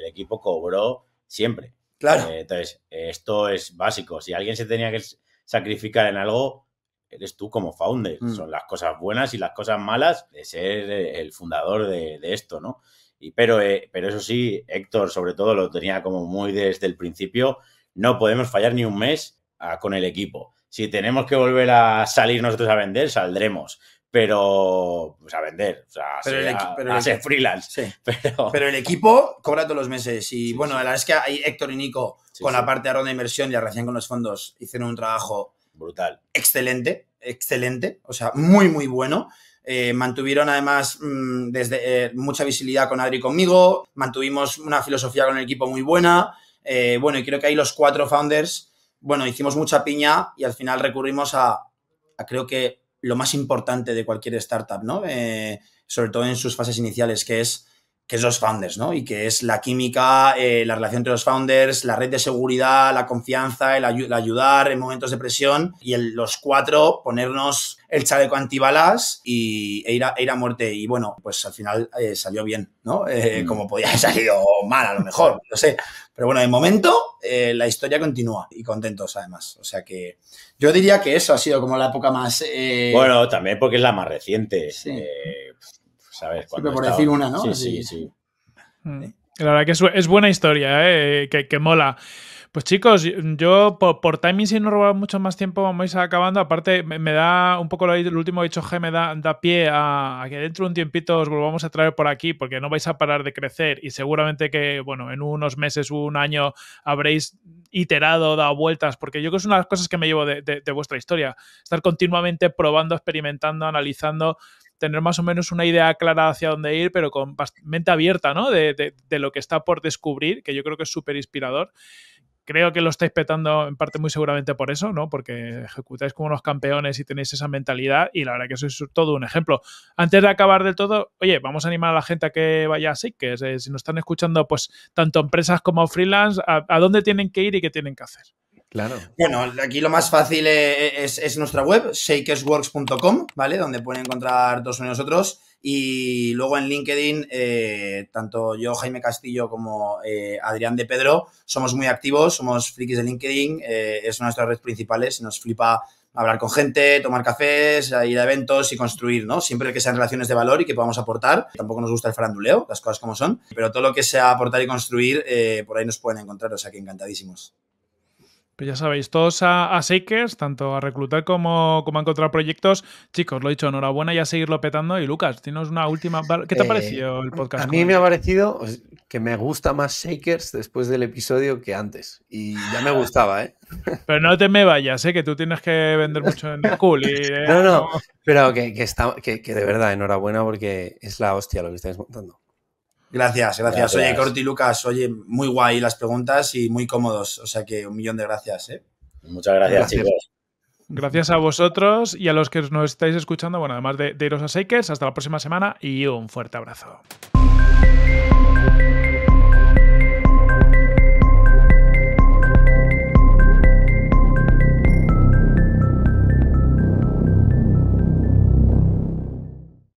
El, equipo cobró siempre. Claro. Eh, entonces, esto es básico. Si alguien se tenía que sacrificar en algo, eres tú como founder. Mm. Son las cosas buenas y las cosas malas de ser eh, el fundador de esto, ¿no? Y, pero, eh, pero eso sí, Héctor, sobre todo, lo tenía como muy desde el principio. No podemos fallar ni un mes ah, con el equipo. Si tenemos que volver a salir nosotros a vender, saldremos pero pues a vender, o sea, a ser freelance. Pero... el equipo cobra todos los meses y bueno, la verdad es que ahí Héctor y Nico con la parte de ronda de inversión y la relación con los fondos hicieron un trabajo brutal. Excelente, excelente, o sea, muy muy bueno. Eh, mantuvieron además mm, desde eh, mucha visibilidad con Adri y conmigo, mantuvimos una filosofía con el equipo muy buena. Eh, bueno, y creo que ahí los cuatro founders, bueno, hicimos mucha piña y al final recurrimos a, a creo que lo más importante de cualquier startup, ¿no? sobre todo en sus fases iniciales, que es que es los founders, ¿no? Y que es la química, eh, la relación entre los founders, la red de seguridad, la confianza, el, ayudar en momentos de presión y los cuatro ponernos el chaleco antibalas y, e ir, a, e ir a muerte. Y bueno, pues al final eh, salió bien, ¿no? Eh, mm. Como podía haber salido mal, a lo mejor, no sé. Pero bueno, de momento la historia continúa y contentos además. O sea que yo diría que eso ha sido como la época más... Bueno, también porque es la más reciente. Sí. ¿sabes? por decir una, ¿no? Sí, sí, mm. La verdad que es, buena historia, ¿eh? que, mola. Pues chicos, yo por, timing, si no robamos mucho más tiempo, vamos a ir acabando. Aparte, me, da un poco lo, último dicho G, me da, da pie a, que dentro de un tiempito os volvamos a traer por aquí, porque no vais a parar de crecer y seguramente que, bueno, en unos meses, un año, habréis iterado, dado vueltas, porque yo creo que es una de las cosas que me llevo de vuestra historia, estar continuamente probando, experimentando, analizando tener más o menos una idea clara hacia dónde ir, pero con mente abierta, ¿no? De, lo que está por descubrir, que yo creo que es súper inspirador. Creo que lo estáis petando en parte muy seguramente por eso, ¿no? Porque ejecutáis como unos campeones y tenéis esa mentalidad y la verdad que eso todo un ejemplo. Antes de acabar del todo, oye, vamos a animar a la gente a que vaya así, que eh, si nos están escuchando, pues tanto empresas como freelance, a dónde tienen que ir y qué tienen que hacer? Claro. Bueno, aquí lo más fácil e, e, es, nuestra web, shakersworks.com, ¿vale? Donde pueden encontrar todos nosotros. Y luego en LinkedIn, eh, tanto yo, Jaime Castillo, como eh, Adrián de Pedro, somos muy activos, somos frikis de LinkedIn, eh, es una de nuestras redes principales, nos flipa hablar con gente, tomar cafés, ir a eventos y construir, ¿no? Siempre que sean relaciones de valor y que podamos aportar. Tampoco nos gusta el faranduleo, las cosas como son, pero todo lo que sea aportar y construir, por ahí nos pueden encontrar, o sea que encantadísimos. Pues ya sabéis, todos a, Shakers, tanto a reclutar como, como, a encontrar proyectos. Chicos, lo he dicho, enhorabuena y a seguirlo petando. Y Lucas, tienes una última. ¿Qué te ha eh, parecido el podcast? A mí me ha parecido que me gusta más Shakers después del episodio que antes. Y ya me gustaba, ¿eh? Pero no te me vayas, ¿eh? Que tú tienes que vender mucho en cool. Eh, no, no, pero que, que, que de verdad, enhorabuena porque es la hostia lo que estáis montando. Gracias, gracias, Oye, Corti Lucas, oye, muy guay las preguntas y muy cómodos. O sea que un millón de gracias. ¿eh? Muchas gracias, chicos. Gracias a vosotros y a los que nos estáis escuchando. Bueno, además de, de iros a Shakers, hasta la próxima semana y un fuerte abrazo.